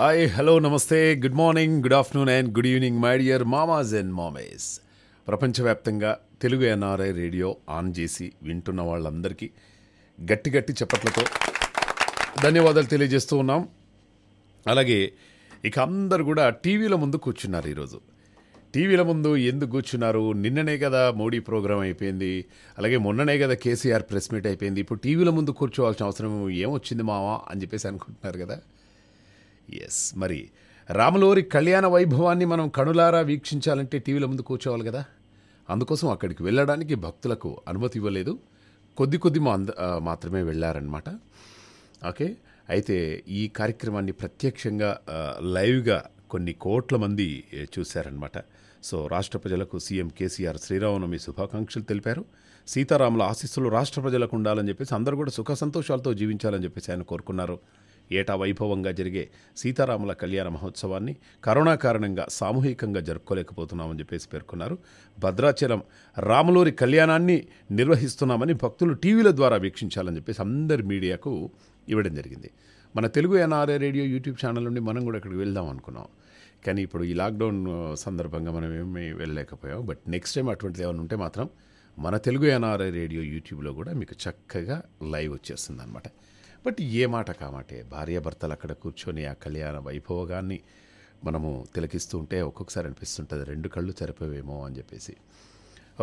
Hi hello నమస్తే good morning good afternoon and good evening my dear మామాజ్ and మామేస్ ప్రపంచవ్యాప్తంగా తెలుగు ఎన్ఆర్ఐ రేడియో ఆన్ చేసి వింటున్న వాళ్ళందరికీ గట్టి గట్టి చప్పట్లతో ధన్యవాదాలు తెలియజేస్తూ ఉన్నాం అలాగే ఇక అందరు కూడా టీవీల ముందు కూర్చున్నారు ఈరోజు టీవీల ముందు ఎందుకు కూర్చున్నారు నిన్ననే కదా మోడీ ప్రోగ్రాం అయిపోయింది అలాగే మొన్ననే కదా కేసీఆర్ ప్రెస్ మీట్ అయిపోయింది ఇప్పుడు టీవీల ముందు కూర్చోవాల్సిన అవసరం ఏమొచ్చింది మావా అని చెప్పేసి అనుకుంటున్నారు కదా ఎస్ మరి రాములోరి కళ్యాణ వైభవాన్ని మనం కణులారా వీక్షించాలంటే టీవీల ముందు కూర్చోవాలి కదా అందుకోసం అక్కడికి వెళ్ళడానికి భక్తులకు అనుమతి ఇవ్వలేదు కొద్ది కొద్ది మాత్రమే వెళ్ళారనమాట ఓకే అయితే ఈ కార్యక్రమాన్ని ప్రత్యక్షంగా లైవ్గా కొన్ని కోట్ల మంది చూశారనమాట సో రాష్ట్ర ప్రజలకు సీఎం కేసీఆర్ శ్రీరామనవమి శుభాకాంక్షలు తెలిపారు సీతారాముల ఆశీస్సులు రాష్ట్ర ప్రజలకు ఉండాలని చెప్పేసి అందరూ కూడా సుఖ సంతోషాలతో జీవించాలని చెప్పేసి ఆయన కోరుకున్నారు ఏటా వైభవంగా జరిగే సీతారాముల కళ్యాణ మహోత్సవాన్ని కరోనా కారణంగా సామూహికంగా జరుపుకోలేకపోతున్నామని చెప్పేసి పేర్కొన్నారు భద్రాచలం రాములూరి కళ్యాణాన్ని నిర్వహిస్తున్నామని భక్తులు టీవీల ద్వారా వీక్షించాలని చెప్పేసి అందరి మీడియాకు ఇవ్వడం జరిగింది మన Telugu NRA radio YouTube channel నుండి మనం కూడా అక్కడికి వెళ్దాం అనుకున్నాం కానీ ఇప్పుడు ఈ లాక్డౌన్ సందర్భంగా మనం ఏమీ వెళ్ళలేకపోయాం బట్ నెక్స్ట్ టైం అటువంటిది ఏమైనా ఉంటే మాత్రం మన తెలుగు ఎన్ఆర్ఐ రేడియో యూట్యూబ్లో కూడా మీకు చక్కగా లైవ్ వచ్చేస్తుంది అనమాట బట్ ఏ మాట కామాటే భార్యాభర్తలు అక్కడ కూర్చొని ఆ కళ్యాణ వైభవగాన్ని మనము తిలకిస్తూ ఉంటే ఒక్కొక్కసారి అనిపిస్తుంటుంది రెండు కళ్ళు చరిపోవేమో అని చెప్పేసి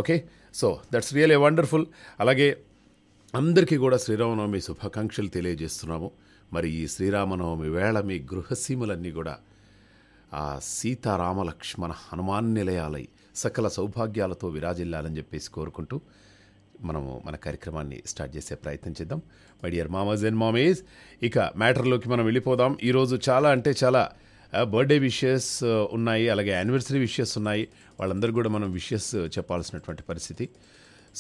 okay so that's real a wonderful అలాగే అందరికీ కూడా శ్రీరామనవమి శుభాకాంక్షలు తెలియజేస్తున్నాము మరి ఈ శ్రీరామనవమి వేళ మీ గృహసీమలన్నీ కూడా ఆ సీతారామలక్ష్మణ హనుమాన్ నిలయాలై సకల సౌభాగ్యాలతో విరాజిల్లాలని చెప్పేసి కోరుకుంటూ మనము మన కార్యక్రమాన్ని స్టార్ట్ చేసే ప్రయత్నం చేద్దాం మై డియర్ మామాజ్ అండ్ మామేజ్ ఇక మ్యాటర్లోకి మనం వెళ్ళిపోదాం ఈరోజు చాలా అంటే చాలా బర్త్డే విషెస్ ఉన్నాయి అలాగే యానివర్సరీ విషెస్ ఉన్నాయి వాళ్ళందరూ కూడా మనం విషెస్ చెప్పాల్సినటువంటి పరిస్థితి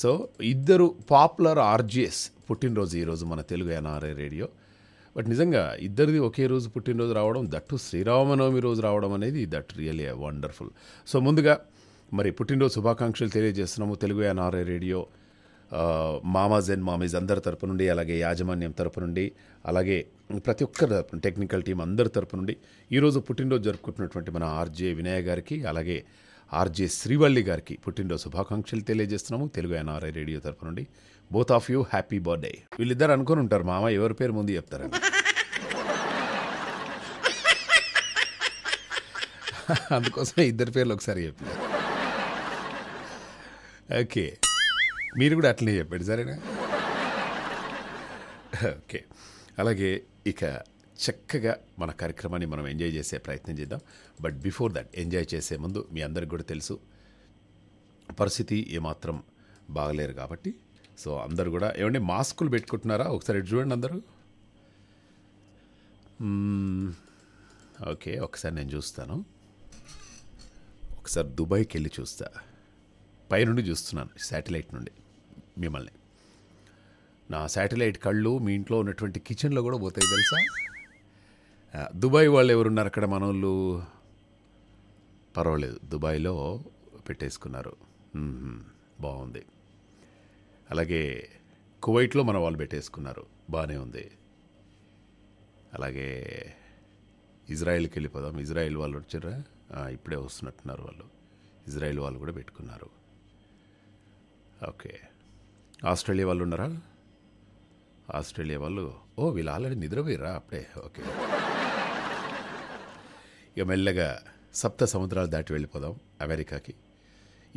సో ఇద్దరు పాపులర్ ఆర్జీఎస్ పుట్టినరోజు ఈరోజు మన తెలుగు ఎన్ఆర్ఐ రేడియో బట్ నిజంగా ఇద్దరిది ఒకే రోజు పుట్టినరోజు రావడం దట్టు శ్రీరామనవమి రోజు రావడం అనేది దట్ రియలీ వండర్ఫుల్ సో ముందుగా మరి పుట్టినరోజు శుభాకాంక్షలు తెలియజేస్తున్నాము తెలుగు ఎన్ఆర్ఐ రేడియో మామాజ్ అండ్ మామీజ్ అందరి తరపు నుండి అలాగే యాజమాన్యం తరపు నుండి అలాగే ప్రతి ఒక్కరి తరపు టెక్నికల్ టీం అందరి తరపు నుండి ఈరోజు పుట్టినరోజు జరుపుకుంటున్నటువంటి మన ఆర్జే వినయ గారికి అలాగే ఆర్జే శ్రీవల్లి గారికి పుట్టినరోజు శుభాకాంక్షలు తెలియజేస్తున్నాము తెలుగు ఎన్ఆర్ఐ రేడియో తరపు నుండి both of you happy birthday వీళ్ళిద్దరు అనుకుని ఉంటారు మామ ఎవరి పేరు ముందు చెప్తారని అందుకోసమే ఇద్దరి పేర్లు ఒకసారి చెప్పినారు ఓకే మీరు కూడా అట్లనే చెప్పాడు సరేనా ఓకే అలాగే ఇక చక్కగా మన కార్యక్రమాన్ని మనం ఎంజాయ్ చేసే ప్రయత్నం చేద్దాం బట్ బిఫోర్ దట్ ఎంజాయ్ చేసే ముందు మీ అందరికి కూడా తెలుసు పరిస్థితి ఏమాత్రం బాగలేరు కాబట్టి సో అందరు కూడా ఏమంటే మాస్కులు పెట్టుకుంటున్నారా ఒకసారి చూడండి అందరూ ఓకే ఒకసారి నేను చూస్తాను ఒకసారి దుబాయ్కి వెళ్ళి చూస్తాను పైనుండి చూస్తున్నాను శాటిలైట్ నుండి మిమ్మల్ని నా శాటిలైట్ కళ్ళు మీ ఇంట్లో ఉన్నటువంటి కిచెన్లో కూడా పోతాయి తెలుసా దుబాయ్ వాళ్ళు ఎవరున్నారు అక్కడ మన వాళ్ళు పర్వాలేదు దుబాయ్లో పెట్టేసుకున్నారు బాగుంది అలాగే కువైట్లో మన వాళ్ళు పెట్టేసుకున్నారు బాగానే ఉంది అలాగే ఇజ్రాయెల్కి వెళ్ళిపోదాం ఇజ్రాయెల్ వాళ్ళు వచ్చారా ఇప్పుడే వస్తున్నట్టున్నారు వాళ్ళు ఇజ్రాయెల్ వాళ్ళు కూడా పెట్టుకున్నారు ఓకే ఆస్ట్రేలియా వాళ్ళు ఉన్నారా ఆస్ట్రేలియా వాళ్ళు ఓ వీళ్ళు ఆల్రెడీ నిద్రపోయిరా అప్పుడే ఓకే ఇక మెల్లగా సప్త సముద్రాలు దాటి వెళ్ళిపోదాం అమెరికాకి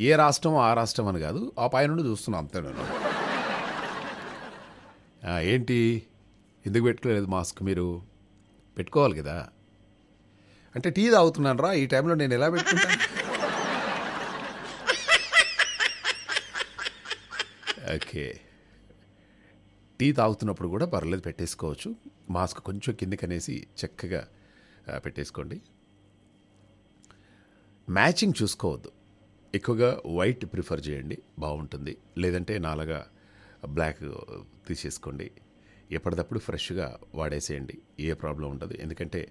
ఏ రాష్ట్రం ఆ రాష్ట్రం అని కాదు ఆ పై నుండి చూస్తున్నాం అంతే నేను ఏంటి ఎందుకు పెట్టుకోలేదు మాస్క్ మీరు పెట్టుకోవాలి కదా అంటే టీ తాగుతున్నాను రా ఈ టైంలో నేను ఎలా పెట్టుకుంటాను ఓకే టీ తాగుతున్నప్పుడు కూడా పర్లేదు పెట్టేసుకోవచ్చు మాస్క్ కొంచెం కిందకనేసి చక్కగా పెట్టేసుకోండి మ్యాచింగ్ చూసుకోవద్దు ఎక్కువగా వైట్ ప్రిఫర్ చేయండి బాగుంటుంది లేదంటే నాలాగా బ్లాక్ తీసేసుకోండి ఎప్పటికప్పుడు ఫ్రెష్గా వాడేసేయండి ఏ ప్రాబ్లం ఉండదు ఎందుకంటే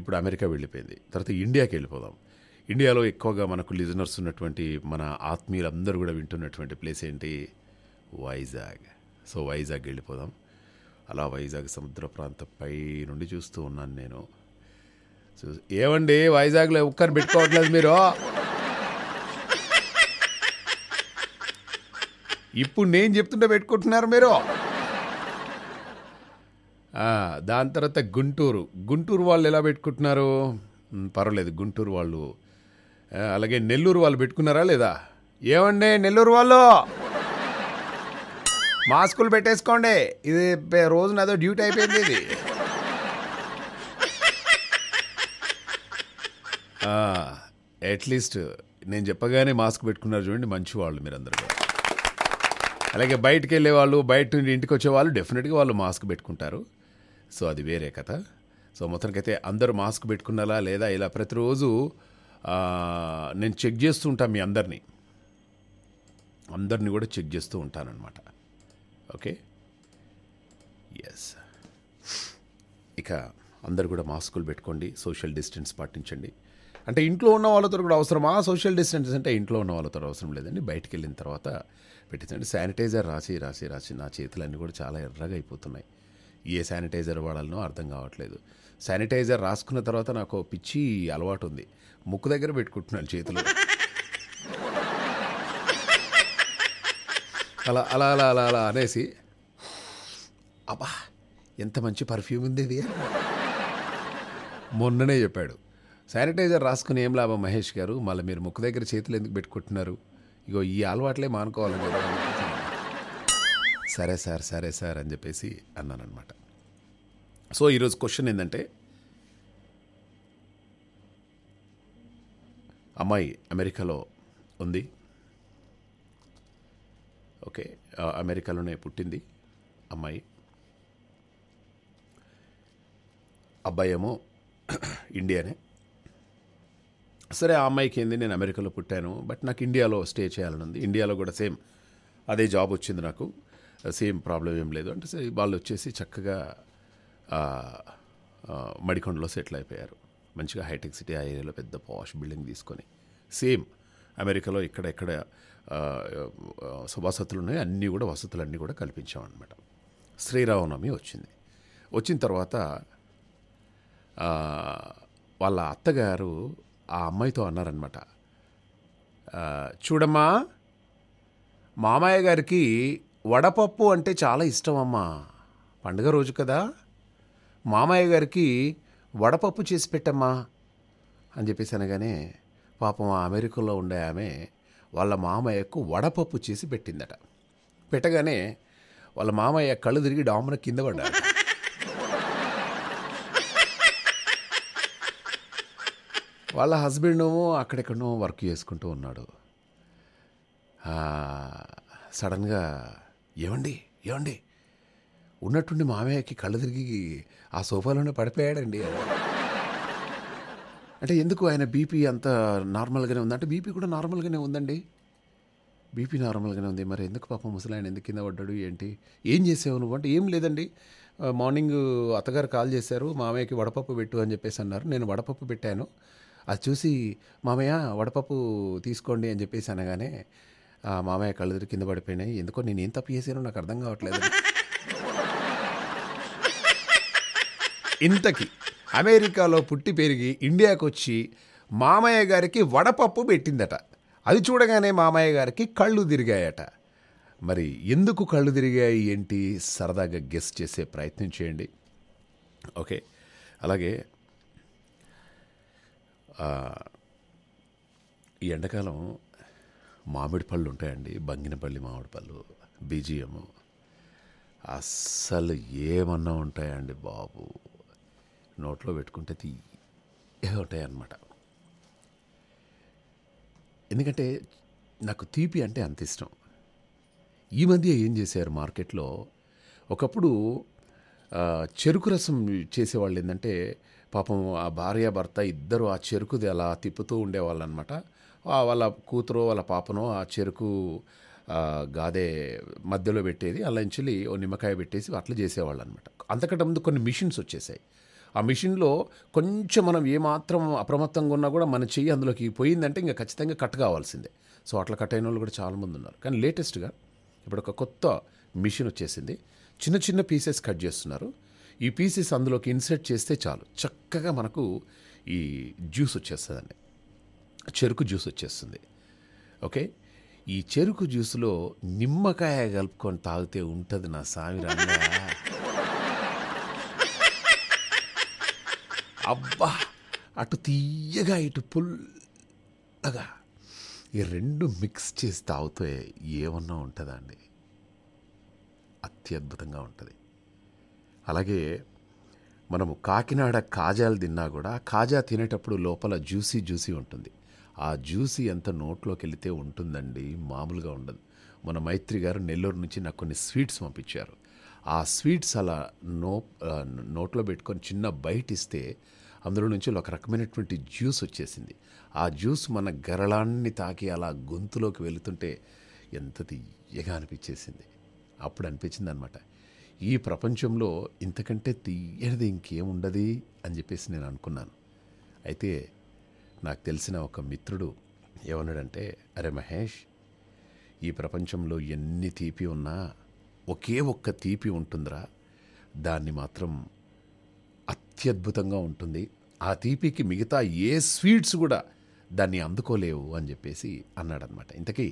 ఇప్పుడు అమెరికా వెళ్ళిపోయింది తర్వాత ఇండియాకి వెళ్ళిపోదాం ఇండియాలో ఎక్కువగా మనకు లిజనర్స్ ఉన్నటువంటి మన ఆత్మీయులందరూ కూడా వింటున్నటువంటి ప్లేస్ ఏంటి వైజాగ్ సో వైజాగ్ వెళ్ళిపోదాం అలా వైజాగ్ సముద్ర ప్రాంతం పై నుండి చూస్తూ ఉన్నాను నేను ఏమండి వైజాగ్లో ఒక్కరిని పెట్టుకోవట్లేదు మీరు ఇప్పుడు నేను చెప్తుంటే పెట్టుకుంటున్నారు మీరు దాని తర్వాత గుంటూరు గుంటూరు వాళ్ళు ఎలా పెట్టుకుంటున్నారు పర్వాలేదు గుంటూరు వాళ్ళు అలాగే నెల్లూరు వాళ్ళు పెట్టుకున్నారా లేదా ఏమండి నెల్లూరు వాళ్ళు మాస్కులు పెట్టేసుకోండి ఇది రోజు నాదో డ్యూటీ అయిపోయింది ఇది అట్లీస్ట్ నేను చెప్పగానే మాస్క్ పెట్టుకున్నారు చూడండి మంచి వాళ్ళు మీరందరూ అలాగే బయటకు వెళ్ళే వాళ్ళు బయట నుండి ఇంటికి వచ్చే వాళ్ళు డెఫినెట్గా వాళ్ళు మాస్క్ పెట్టుకుంటారు సో అది వేరే కథ సో మొత్తానికైతే అందరూ మాస్క్ పెట్టుకున్నారా లేదా ఇలా ప్రతిరోజు నేను చెక్ చేస్తూ ఉంటాను మీ అందరినీ అందరినీ కూడా చెక్ చేస్తూ ఉంటానన్నమాట ఓకే ఎస్ ఇక అందరు కూడా మాస్కులు పెట్టుకోండి సోషల్ డిస్టెన్స్ పాటించండి అంటే ఇంట్లో ఉన్న వాళ్ళతో కూడా అవసరమా సోషల్ డిస్టెన్స్ అంటే ఇంట్లో ఉన్న వాళ్ళతో అవసరం లేదండి బయటికి వెళ్ళిన తర్వాత పెట్టించండి శానిటైజర్ రాసి రాసి రాసి నా చేతులన్నీ కూడా చాలా ఎర్రగా అయిపోతున్నాయి ఏ శానిటైజర్ వాడాలనో అర్థం కావట్లేదు శానిటైజర్ రాసుకున్న తర్వాత నాకు పిచ్చి అలవాటు ఉంది ముక్కు దగ్గర పెట్టుకుంటున్నాను చేతులు అలా అలా అలా అలా అలా అనేసి అబ్బా ఎంత మంచి పర్ఫ్యూమ్ ఉంది ఇది మొన్ననే చెప్పాడు శానిటైజర్ రాసుకుని ఏం లాభం మహేష్ గారు మళ్ళీ మీరు ముక్కు దగ్గర చేతులు ఎందుకు పెట్టుకుంటున్నారు ఇగో ఈ అలవాట్లే మానుకోవాలని సరే సార్ సరే సార్ అని చెప్పేసి అన్నానమాట సో ఈరోజు క్వశ్చన్ ఏంటంటే అమ్మాయి అమెరికాలో ఉంది ఓకే అమెరికాలోనే పుట్టింది అమ్మాయి అబ్బాయి ఏమో ఇండియానే సరే ఆ అమ్మాయికి ఏంది నేను అమెరికాలో పుట్టాను బట్ నాకు ఇండియాలో స్టే చేయాలని ఉంది ఇండియాలో కూడా సేమ్ అదే జాబ్ వచ్చింది నాకు సేమ్ ప్రాబ్లం ఏం లేదు అంటే సరే వాళ్ళు వచ్చేసి చక్కగా మడికొండలో సెటిల్ అయిపోయారు మంచిగా హైటెక్ సిటీ ఆ ఏరియాలో పెద్ద పాష్ బిల్డింగ్ తీసుకొని సేమ్ అమెరికాలో ఇక్కడ ఎక్కడ వసతులు ఉన్నాయి అన్నీ కూడా వసతులన్నీ కూడా కల్పించామన్నమాట శ్రీరామనవమి వచ్చింది వచ్చిన తర్వాత వాళ్ళ అత్తగారు ఆ అమ్మాయితో అన్నారనమాట చూడమ్మా మామయ్య గారికి వడపప్పు అంటే చాలా ఇష్టం అమ్మా పండుగ రోజు కదా మామయ్య గారికి వడపప్పు చేసి పెట్టమ్మా అని చెప్పేసి అనగానే పాపం అమెరికాలో ఉండే ఆమె వాళ్ళ మామయ్యకు వడపప్పు చేసి పెట్టిందట పెట్టగానే వాళ్ళ మామయ్య కళ్ళు తిరిగి డామున కింద పడ్డా వాళ్ళ హస్బెండ్ అక్కడెక్కడో వర్క్ చేసుకుంటూ ఉన్నాడు సడన్గా ఏమండి ఏమండి ఉన్నట్టుండి మామయ్యకి కళ్ళు తిరిగి ఆ సోఫాలోనే పడిపోయాడండి అంటే ఎందుకు ఆయన బీపీ అంత నార్మల్గానే ఉంది అంటే బీపీ కూడా నార్మల్గానే ఉందండి బీపీ నార్మల్గానే ఉంది మరి ఎందుకు పాపం ముసలాయన ఎందుకు కింద పడ్డాడు ఏంటి ఏం చేసావు నువ్వు అంటే ఏం లేదండి మార్నింగ్ అత్తగారు కాల్ చేశారు మామయ్యకి వడపప్పు పెట్టు అని చెప్పేసి అన్నారు నేను వడపప్పు పెట్టాను అది చూసి మామయ్య వడపప్పు తీసుకోండి అని చెప్పేసి అనగానే మామయ్య కళ్ళెదురు కింద పడిపోయినాయి ఎందుకో నేను ఏం తప్పు చేశానో నాకు అర్థం కావట్లేదు ఇంతకీ అమెరికాలో పుట్టి పెరిగి ఇండియాకు వచ్చి మామయ్య గారికి వడపప్పు పెట్టిందట అది చూడగానే మామయ్య గారికి కళ్ళు తిరిగాయట మరి ఎందుకు కళ్ళు తిరిగాయి ఏంటి సరదాగా గెస్ చేసే ప్రయత్నం చేయండి ఓకే అలాగే ఈ ఎండాకాలం మామిడి పళ్ళు ఉంటాయండి బంగినపల్లి మామిడి పళ్ళు బీజియము అస్సలు ఏమన్నా ఉంటాయండి బాబు నోట్లో పెట్టుకుంటే తీ ఉంటాయి అన్నమాట ఎందుకంటే నాకు తీపి అంటే అంత ఇష్టం ఈ మధ్య ఏం చేశారు మార్కెట్లో ఒకప్పుడు చెరుకు రసం చేసేవాళ్ళు ఏంటంటే పాపం ఆ భార్య భర్త ఇద్దరు ఆ చెరుకుది అలా తిప్పుతూ ఉండేవాళ్ళు అనమాట వాళ్ళ కూతురో వాళ్ళ పాపనో ఆ చెరుకు గాదే మధ్యలో పెట్టేది అలా ఎంచులి ఓ నిమ్మకాయ పెట్టేసి అట్లా చేసేవాళ్ళు అనమాట అంతకంటే ముందు కొన్ని మిషన్స్ వచ్చేసాయి ఆ మిషన్లో కొంచెం మనం ఏమాత్రం అప్రమత్తంగా ఉన్నా కూడా మన చెయ్యి అందులోకి పోయిందంటే ఇంకా ఖచ్చితంగా కట్ కావాల్సిందే సో అట్లా కట్ అయిన వాళ్ళు కూడా చాలామంది ఉన్నారు కానీ లేటెస్ట్గా ఇప్పుడు ఒక కొత్త మిషన్ వచ్చేసింది చిన్న చిన్న పీసెస్ కట్ చేస్తున్నారు ఈ పీసెస్ అందులోకి ఇన్సర్ట్ చేస్తే చాలు చక్కగా మనకు ఈ జ్యూస్ వచ్చేస్తుందండి చెరుకు జ్యూస్ వచ్చేస్తుంది ఓకే ఈ చెరుకు జ్యూస్లో నిమ్మకాయ కలుపుకొని తాగితే ఉంటుంది నా సామి అబ్బా అటు తీయగా ఇటు పుల్లగా ఈ రెండు మిక్స్ చేసి తాగుతే ఏమన్నా ఉంటుందా అండి అత్యద్భుతంగా ఉంటుంది అలాగే మనము కాకినాడ కాజాలు తిన్నా కూడా కాజా తినేటప్పుడు లోపల జ్యూసీ జ్యూసీ ఉంటుంది ఆ జ్యూసీ ఎంత నోట్లోకి వెళితే ఉంటుందండి మామూలుగా ఉండదు మన మైత్రి గారు నెల్లూరు నుంచి నాకు కొన్ని స్వీట్స్ పంపించారు ఆ స్వీట్స్ అలా నో నోట్లో పెట్టుకొని చిన్న బయట ఇస్తే అందులో నుంచి ఒక రకమైనటువంటి జ్యూస్ వచ్చేసింది ఆ జ్యూస్ మన గరళాన్ని తాకి అలా గొంతులోకి వెళుతుంటే ఎంత తీయగా అనిపించేసింది అప్పుడు అనిపించింది అనమాట ఈ ప్రపంచంలో ఇంతకంటే తీయనిది ఇంకేముండది అని చెప్పేసి నేను అనుకున్నాను అయితే నాకు తెలిసిన ఒక మిత్రుడు ఏమన్నాడంటే అరే మహేష్ ఈ ప్రపంచంలో ఎన్ని తీపి ఉన్నా ఒకే ఒక్క తీపి ఉంటుందిరా దాన్ని మాత్రం అత్యద్భుతంగా ఉంటుంది ఆ తీపికి మిగతా ఏ స్వీట్స్ కూడా దాన్ని అందుకోలేవు అని చెప్పేసి అన్నాడనమాట ఇంతకీ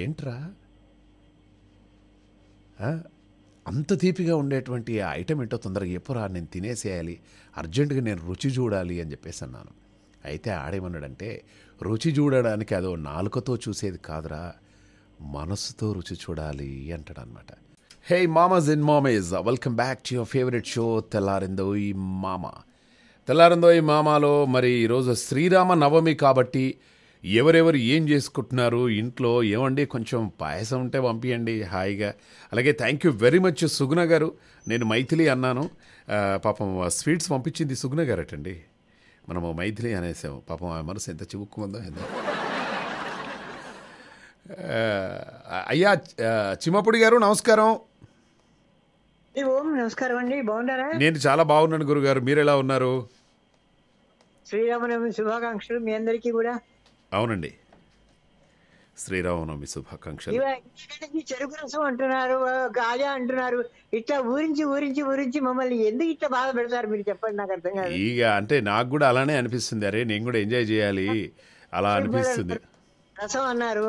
ఏంట్రా అంత తీపిగా ఉండేటువంటి ఆ ఐటెం ఏంటో తొందరగా ఎప్పురా నేను తినేసేయాలి అర్జెంటుగా నేను రుచి చూడాలి అని చెప్పేసి అన్నాను అయితే ఆడేమన్నాడంటే రుచి చూడడానికి అదో నాలుకతో చూసేది కాదురా మనసుతో రుచి చూడాలి అంటాడనమాట హే మామాజ్ ఇన్ మామేజ్ welcome back to your favourite show తెల్లారిందోయి మామ తెల్లారిందోయ్ మామాలో మరి ఈరోజు శ్రీరామ నవమి కాబట్టి ఎవరెవరు ఏం చేసుకుంటున్నారు ఇంట్లో ఏమండి కొంచెం పాయసం ఉంటే పంపించండి హాయిగా అలాగే thank you very much Suguna garu నేను మైథిలి అన్నాను పాపం స్వీట్స్ పంపించింది సుగుణ గారటండి మనము మైథిలి అనేసాము పాపం ఆ మనసు ఎంత చివుక్కుందో ఏందో అయ్యా చిమ్మపుడి గారు నమస్కారం ఓం నమస్కారం అండి బాగున్నారా నేను చాలా బాగున్నాను గురుగారు మీరు ఎలా ఉన్నారు శ్రీరామనవమి శుభాకాంక్షలు మీ అందరికీ కూడా అవునండి శ్రీరామనవమి శుభాకాంక్షలు చెరుకు రసం అంటున్నారు గాజా అంటున్నారు ఇట్లా ఊరించి ఊరించి ఊరించి మమ్మల్ని ఎందుకు ఇట్లా బాధ పెడతారు మీరు చెప్పండి నాకు అర్థం కాదు ఇక అంటే నాకు కూడా అలానే అనిపిస్తుంది అరే నేను కూడా ఎంజాయ్ చేయాలి అలా అనిపిస్తుంది రసం అన్నారు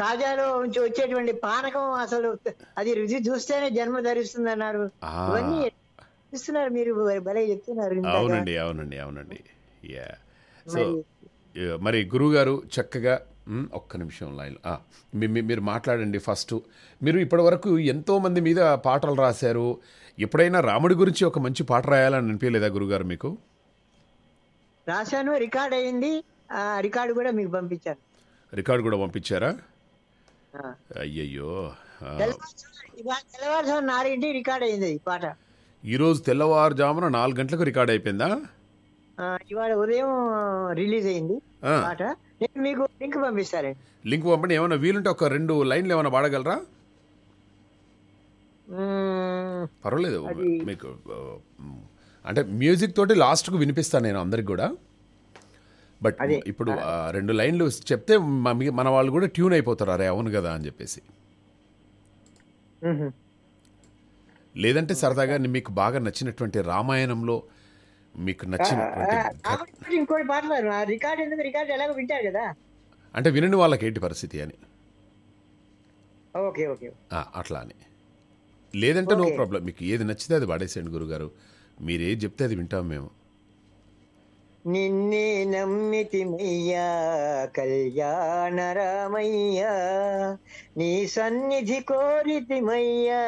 కాజాలో నుంచి వచ్చేటువంటి పానకం అసలు అది రుచి చూస్తేనే జన్మ ధరిస్తుంది అన్నారు ఇస్తున్నారు మీరు భలే చెప్తున్నారు అవునండి అవునండి అవునండి యా సో మరి గురుగారు చక్కగా ఒక్క నిమిషం లైన్ మీరు మాట్లాడండి ఫస్ట్ మీరు ఇప్పటివరకు ఎంతోమంది మీద పాటలు రాశారు ఎప్పుడైనా రాముడి గురించి ఒక మంచి పాట రాయాలని అనిపించలేదా గురుగారు మీకు రాశాను రికార్డ్ అయింది రికార్డు కూడా మీకు పంపించాను రికార్డు కూడా పంపించారా అయ్యయ్యో తెల్లవారుజామున నాలుగింటి రికార్డ్ అయింది ఈ పాట ఈరోజు తెల్లవారుజామున నాలుగు గంటలకు రికార్డ్ అయిపోయిందా ఇవాళ ఉదయం రిలీజ్ అయింది పాట నేను మీకు లింక్ పంపిస్తాను లింక్ పంపండి ఏమైనా వీలుంటే ఒక రెండు లైన్లు ఏమైనా వాడగలరా పర్వాలేదు మీకు అంటే మ్యూజిక్ తోటి లాస్ట్కు వినిపిస్తాను నేను అందరికి కూడా బట్ ఇప్పుడు రెండు లైన్లు చెప్తే మన వాళ్ళు కూడా ట్యూన్ అయిపోతారు అరే అవును కదా అని చెప్పేసి లేదంటే సరదాగా మీకు బాగా నచ్చినటువంటి రామాయణంలో మీకు నచ్చిన రికార్డ్ రికార్డ్ అంటే వినని వాళ్ళకి ఏంటి పరిస్థితి అని ఓకే అట్లా అని లేదంటే నో ప్రాబ్లం మీకు ఏది నచ్చితే అది పాడేసేయండి గురుగారు మీరు ఏది చెప్తే అది వింటాం మేము నిన్నే నమ్మితిమయ్యా కళ్యాణ రామయ్యా నీ సన్నిధి కోరితిమయ్యా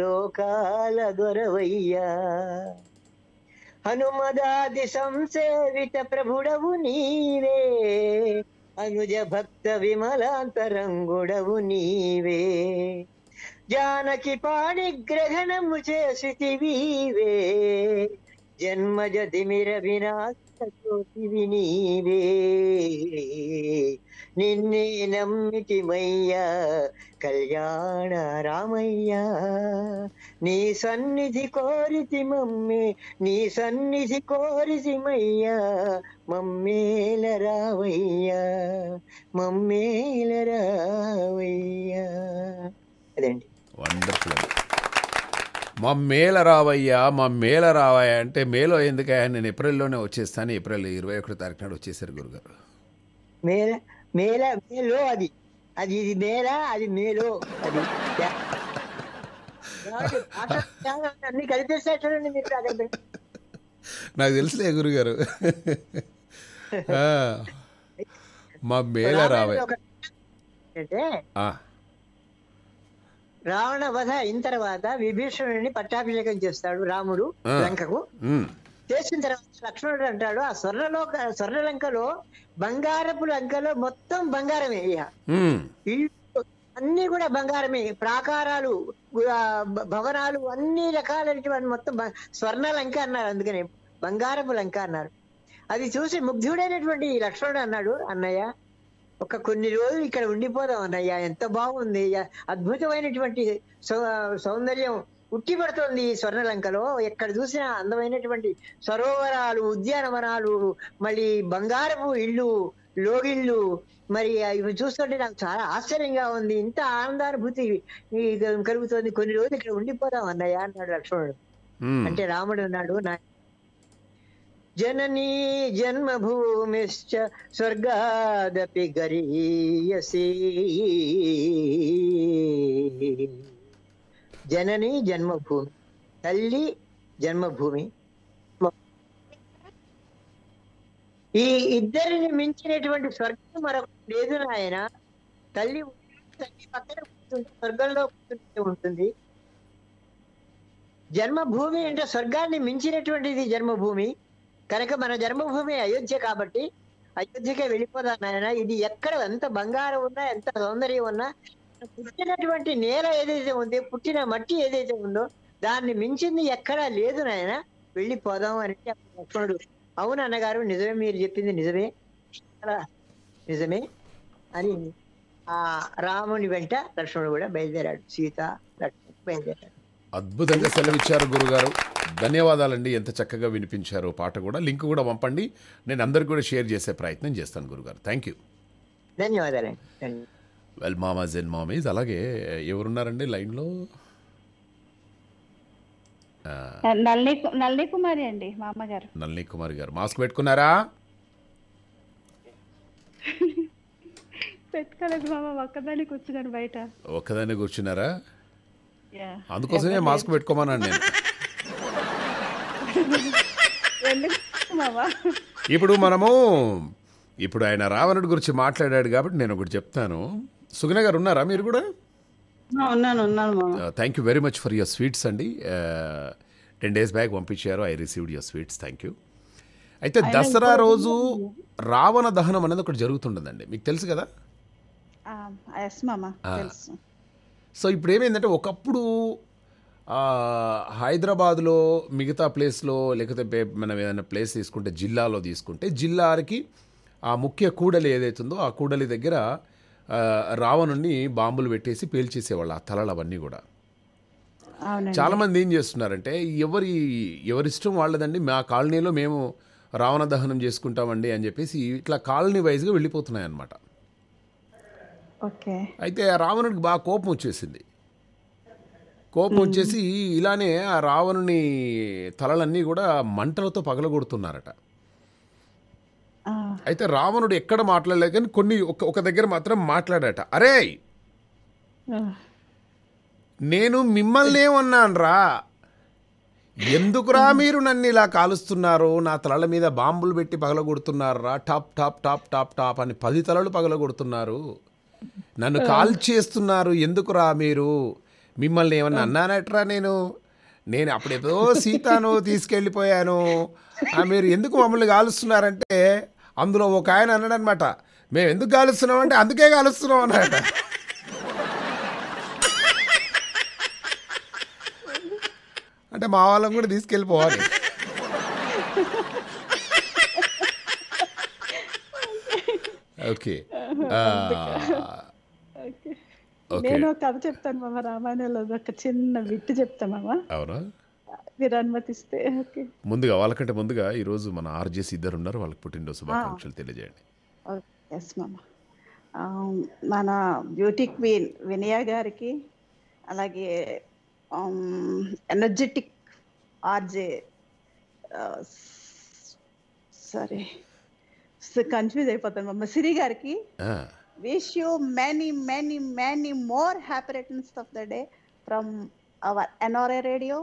లోకాల దొరవయ్యా హనుమదాది సంసేవిత ప్రభుడవు నీవే అనుజ భక్త విమలాంతరంగుడవు నీవే జానకి పాణి పాణిగ్రహణము చేసితివీవే జన్మజ దిమిర వినాశ ಜ್ಯೋತಿವಿ ನೀವೇ ನಿನ್ನೆ ನಮ್ಮಿತಿ ಮಯ್ಯ ಕಲ್ಯಾಣ ರಾಮಯ್ಯ ನೀ ಸನ್ನಿಧಿ ಕೋರಿಸಿ ಮಮ್ಮೆ ನೀ ಸನ್ನಿಧಿ ಕೋರಿಸಿ ಮಯ್ಯ ಮಮ್ಮೇಲ ರಾವಯ್ಯ మమ్మేలరావయ్యా అదండి వండర్ఫుల్ మా మేల రావయ్యా మా మేల రావయ్యా అంటే మేలో ఎందుకయ్యా నేను ఏప్రిల్లోనే వచ్చేస్తాను ఏప్రిల్ ఇరవై ఒకటి తారీఖు నాడు వచ్చేసారు గురుగారు అది అది ఇది మేల అది మేలో అది నాకు తెలుసులే గురుగారు మా మేల రావయ్యా అంటే రావణ వధ అయిన తర్వాత విభీషణుడిని పట్టాభిషేకం చేస్తాడు రాముడు లంకకు చేసిన తర్వాత లక్ష్మణుడు అంటాడు ఆ స్వర్ణలో స్వర్ణలంకలో బంగారపు లంకలో మొత్తం బంగారమే ఇక అన్ని కూడా బంగారమే ప్రాకారాలు భవనాలు అన్ని రకాలైనటువంటి మొత్తం స్వర్ణ లంక అన్నారు అందుకనే బంగారపు లంక అన్నారు అది చూసి ముగ్ధుడైనటువంటి లక్ష్మణుడు అన్నాడు అన్నయ్య ఒక కొన్ని రోజులు ఇక్కడ ఉండిపోదాం అన్నయ్య ఎంత బాగుంది అద్భుతమైనటువంటి సౌందర్యం ఉట్టి పడుతోంది ఈ స్వర్ణలంకలో ఎక్కడ చూసినా అందమైనటువంటి సరోవరాలు ఉద్యానవనాలు మళ్ళీ బంగారపు ఇళ్ళు లోగిళ్ళు మరి ఇవి చూస్తుంటే నాకు చాలా ఆశ్చర్యంగా ఉంది ఇంత ఆనందానుభూతి కలుగుతుంది కొన్ని రోజులు ఇక్కడ ఉండిపోదాం అన్నయ్య అన్నాడు లక్ష్మణుడు అంటే రాముడు ఉన్నాడు నా జననీ జన్మభూమిశ్చ స్వర్గాదపి గరీయసి జననీ జన్మభూమి తల్లి జన్మభూమి ఈ ఇద్దరిని మించినటువంటి స్వర్గం మరొక లేదు నాయన తల్లి తల్లి పక్కన స్వర్గంలో ఉంటుంది జన్మభూమి అంటే స్వర్గాన్ని మించినటువంటిది జన్మభూమి కనుక మన జన్మభూమి అయోధ్య కాబట్టి అయోధ్యకే వెళ్ళిపోదాం నాయన ఇది ఎక్కడ ఎంత బంగారం ఉన్నా ఎంత సౌందర్యం ఉన్నా పుట్టినటువంటి నేల ఏదైతే ఉంది పుట్టిన మట్టి ఏదైతే ఉందో దాన్ని మించింది ఎక్కడా లేదు నాయన వెళ్ళిపోదాం అని లక్ష్మణుడు అవును అన్నగారు నిజమే మీరు చెప్పింది నిజమే నిజమే అని ఆ రాముని వెంట లక్ష్మణుడు కూడా బయలుదేరాడు సీత లక్ష్మణుడు బయలుదేరాడు అద్భుతంగా సెలవిచ్చారు గురుగారు ధన్యవాదాలండి ఎంత చక్కగా వినిపించారో పాట కూడా లింక్ కూడా పంపండి నేను అందరికి కూడా షేర్ చేసే ప్రయత్నం చేస్తాను గురుగారు థ్యాంక్ యూ ధన్యవాదాలండి వెల్ మామాజ్ అండ్ మామీజ్ అలాగే ఎవరున్నారండి లైన్లో నల్ని కుమారి అండి మామగారు నల్ని కుమారి గారు మాస్క్ పెట్టుకున్నారా పెట్టుకోలేదు మామ ఒక్కదాన్ని కూర్చున్నాను బయట ఒక్కదాన్ని కూర్చున్నారా అందుకోసమే మాస్క్ పెట్టుకోమన్నాను నేను ఇప్పుడు మనము ఇప్పుడు ఆయన రావణుడి గురించి మాట్లాడాడు కాబట్టి నేను ఒకటి చెప్తాను సుగన గారు ఉన్నారా మీరు కూడా thank you very much for your sweets అండి టెన్ డేస్ బ్యాక్ పంపించారు I received your sweets thank you అయితే దసరా రోజు రావణ దహనం అనేది ఒకటి జరుగుతుండదండి మీకు తెలుసు కదా సో ఇప్పుడు ఏమైందంటే ఒకప్పుడు హైదరాబాద్లో మిగతా ప్లేస్లో లేకపోతే మనం ఏదైనా ప్లేస్ తీసుకుంటే జిల్లాలో తీసుకుంటే జిల్లాకి ఆ ముఖ్య కూడలి ఏదైతుందో ఆ కూడలి దగ్గర రావణుణ్ణి బాంబులు పెట్టేసి పేల్చేసేవాళ్ళు ఆ తలలు అవన్నీ కూడా చాలామంది ఏం చేస్తున్నారంటే ఎవరి ఎవరిష్టం వాళ్ళదండి మా కాలనీలో మేము రావణ దహనం చేసుకుంటామండి అని చెప్పేసి ఇట్లా కాలనీ వైజ్గా వెళ్ళిపోతున్నాయి అనమాట అయితే రావణుడికి బాగా కోపం వచ్చేసింది కోపం వచ్చేసి ఇలానే ఆ రావణుని తలలన్నీ కూడా మంటలతో పగలగొడుతున్నారట అయితే రావణుడు ఎక్కడ మాట్లాడలేదు కానీ కొన్ని ఒక దగ్గర మాత్రం మాట్లాడట అరే నేను మిమ్మల్ని ఏమన్నాను రా ఎందుకురా మీరు నన్ను ఇలా కాలుస్తున్నారు నా తలల మీద బాంబులు పెట్టి పగలగొడుతున్నారు రా టాప్ టాప్ టాప్ టాప్ టాప్ అని పది తలలు పగలగొడుతున్నారు నన్ను కాల్ చేస్తున్నారు ఎందుకురా మీరు మిమ్మల్ని ఏమన్నా అన్నానట్రా నేను నేను అప్పుడేదో సీతాను తీసుకెళ్ళిపోయాను మీరు ఎందుకు మమ్మల్ని కాలుస్తున్నారంటే అందులో ఒక ఆయన అన్నాడనమాట మేము ఎందుకు కాలుస్తున్నాం అంటే అందుకే కాలుస్తున్నాం అన్నాడు అంటే మా వాళ్ళని కూడా తీసుకెళ్ళిపోవాలి ఓకే నేను ఒక కథ చెప్తాను మామ రామాయణంలో ఒక చిన్న విట్టు చెప్తా మామ అవునా మీరు అనుమతిస్తే ఓకే ముందుగా వాళ్ళకంటే ముందుగా ఈరోజు మన ఆర్జేసి ఇద్దరు ఉన్నారు వాళ్ళకి పుట్టినరోజు శుభాకాంక్షలు తెలియజేయండి ఎస్ మామ మన బ్యూటీ క్వీన్ వినయ గారికి అలాగే ఎనర్జెటిక్ ఆర్జే సరే కన్ఫ్యూజ్ అయిపోతాను మామ సిరి గారికి Wish you many, many, many more happy returns of the day from our NRA radio,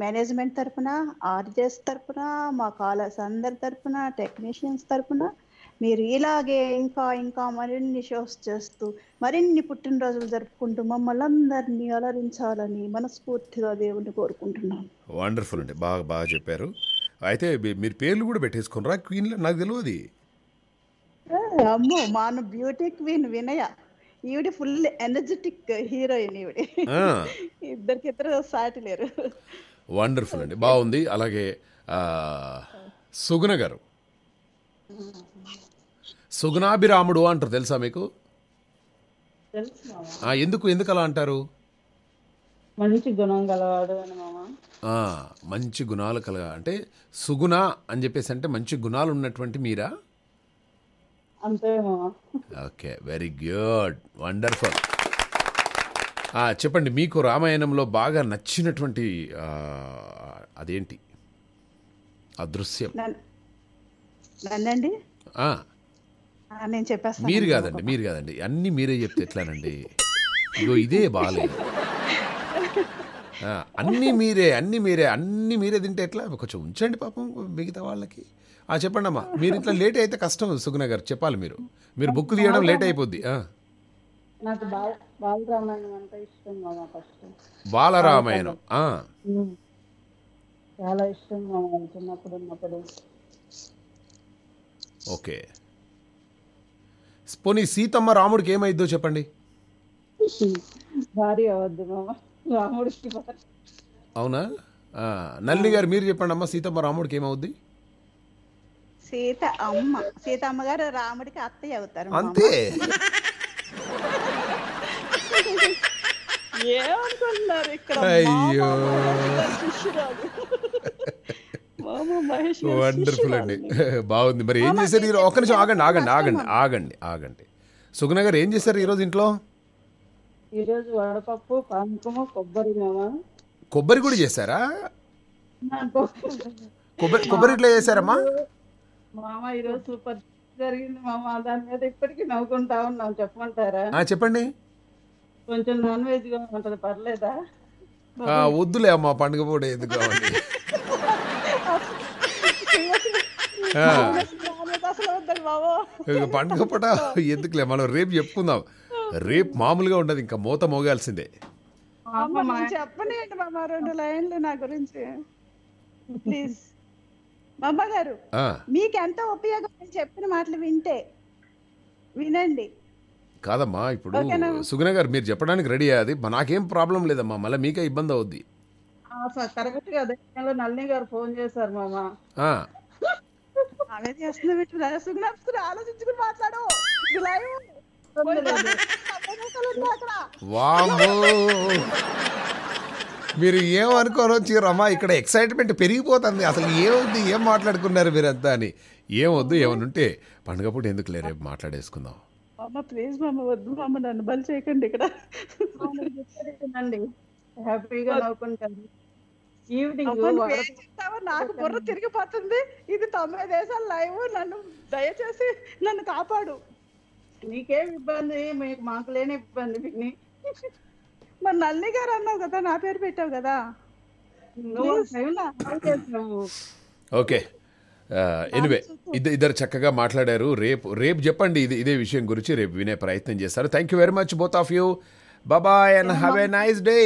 management తరఫున ఆర్జెస్ తరఫున మా కాలర్స్ అందరి తరఫున టెక్నీషియన్స్ తరఫున మీరు ఇలాగే ఇంకా ఇంకా మరిన్ని షోస్ చేస్తూ మరిన్ని పుట్టినరోజులు జరుపుకుంటూ మమ్మల్ని అందరినీ అలరించాలని మనస్ఫూర్తిగా దేవుణ్ణి కోరుకుంటున్నాను వండర్ఫుల్ అండి బాగా బాగా చెప్పారు అయితే మీరు పేర్లు కూడా పెట్టేసుకున్నారా క్వీన్లో నాకు తెలియదు అమ్మో మాను బ్యూటీ క్వీన్ వినయ ఈవిడ ఫుల్ ఎనర్జెటిక్ హీరోయిన్ ఈవిడ ఇద్దరికి ఇద్దరు సాటి లేరు వండర్ఫుల్ అండి బాగుంది అలాగే సుగుణ గారు సుగుణాభిరాముడు అంటారు తెలుసా మీకు ఎందుకు ఎందుకు అలా అంటారు మంచి గుణం మంచి గుణాలు కలగా అంటే సుగుణ అని చెప్పేసి అంటే మంచి గుణాలు ఉన్నటువంటి మీరా ఓకే వెరీ గుడ్ వండర్ఫుల్ చెప్పండి మీకు రామాయణంలో బాగా నచ్చినటువంటి అదేంటి అదృశ్యం నేను మీరు కాదండి మీరు కాదండి అన్ని మీరే చెప్తే ఎట్లానండి ఇగో ఇదే బాగాలేదు అన్నీ మీరే అన్నీ మీరే అన్నీ మీరే తింటే ఎట్లా కొంచెం ఉంచండి పాపం మిగతా వాళ్ళకి చెప్పండి అమ్మా మీరు ఇట్లా లేట్ అయితే కష్టం సుగ్న గారు చెప్పాలి మీరు మీరు బుక్ తీయడం లేట్ అయిపోద్ది నాకు బాలరామాయణం అంటే ఇష్టం ఫస్ట్ బాలరామాయణం చాలా ఇష్టం చిన్నప్పుడు ఉన్నప్పుడు ఓకే పోనీ సీతమ్మ రాముడికి ఏమైద్దో చెప్పండి భారీ అవద్దు రాముడికి అవునా నల్లి గారు మీరు చెప్పండి అమ్మ సీతమ్మ రాముడికి ఏమవుద్ది సీత అమ్మ సీత గారు రాముడికి అత్తయ్య అవుతారు అంతే ఏమనుకుంటున్నారు ఇక్కడ అయ్యో వండర్ఫుల్ అండి బాగుంది మరి ఏం చేశారు ఈరోజు ఒక్క నిమిషం ఆగండి ఆగండి ఆగండి ఆగండి ఆగండి సుగుణ గారు ఏం చేశారు ఈరోజు ఇంట్లో ఈరోజు వడపప్పు కొబ్బరి కొబ్బరి కూడా చేశారా కొబ్బరి కొబ్బరి ఇట్లా చేశారమ్మా మామ ఈరోజు సూపర్ జరిగింది మామ దాని మీద ఇప్పటికీ నవ్వుకుంటా ఉన్నాం చెప్పమంటారా చెప్పండి కొంచెం నాన్ వెజ్ గా ఉంటది పర్లేదా వద్దులే అమ్మా పండుగ పూట ఎందుకు కావాలి పండుగ పూట ఎందుకులే మనం రేపు చెప్పుకుందాం రేపు మామూలుగా ఉండదు ఇంకా మూత మోగాల్సిందే చెప్పండి నా గురించి ప్లీజ్ బాబా మీకు ఎంత ఉపయోగం అని చెప్పిన మాటలు వింటే వినండి కాదమ్మా ఇప్పుడు సుగన గారు మీరు చెప్పడానికి రెడీ అయ్యాది నాకేం ప్రాబ్లం లేదమ్మా మళ్ళీ మీకే ఇబ్బంది అవుద్ది నళిని గారు ఫోన్ చేశారు మామా ఆలోచించుకుని మాట్లాడు మీరు ఏమనుకోను చీరమ్మా ఇక్కడ ఎక్సైట్మెంట్ పెరిగిపోతుంది అసలు ఏముంది ఏం మాట్లాడుకున్నారు మీరు మీరంతా అని ఏమొద్దు ఏమనుంటే పండుగప్పుడు ఎందుకు లేరే మాట్లాడేసుకుందాం అమ్మ ప్లీజ్ మామ వద్దు మామ నన్ను బలి చేయకండి ఇక్కడ హ్యాపీగా నవ్వుకుంటాను ఈవినింగ్ నాకు బుర్ర తిరిగిపోతుంది ఇది తొంభై దేశాలు లైవ్ నన్ను దయచేసి నన్ను కాపాడు నీకేం ఇబ్బంది మీకు మాకు లేని ఇబ్బంది మరి నల్లి గారు అన్నావు కదా నా పేరు పెట్టావు కదా ఓకే ఎనివే ఇద్దరు ఇద్దరు చక్కగా మాట్లాడారు రేపు రేపు చెప్పండి ఇది ఇదే విషయం గురించి రేపు వినే ప్రయత్నం చేస్తారు thank you very much both of you bye bye and have a nice day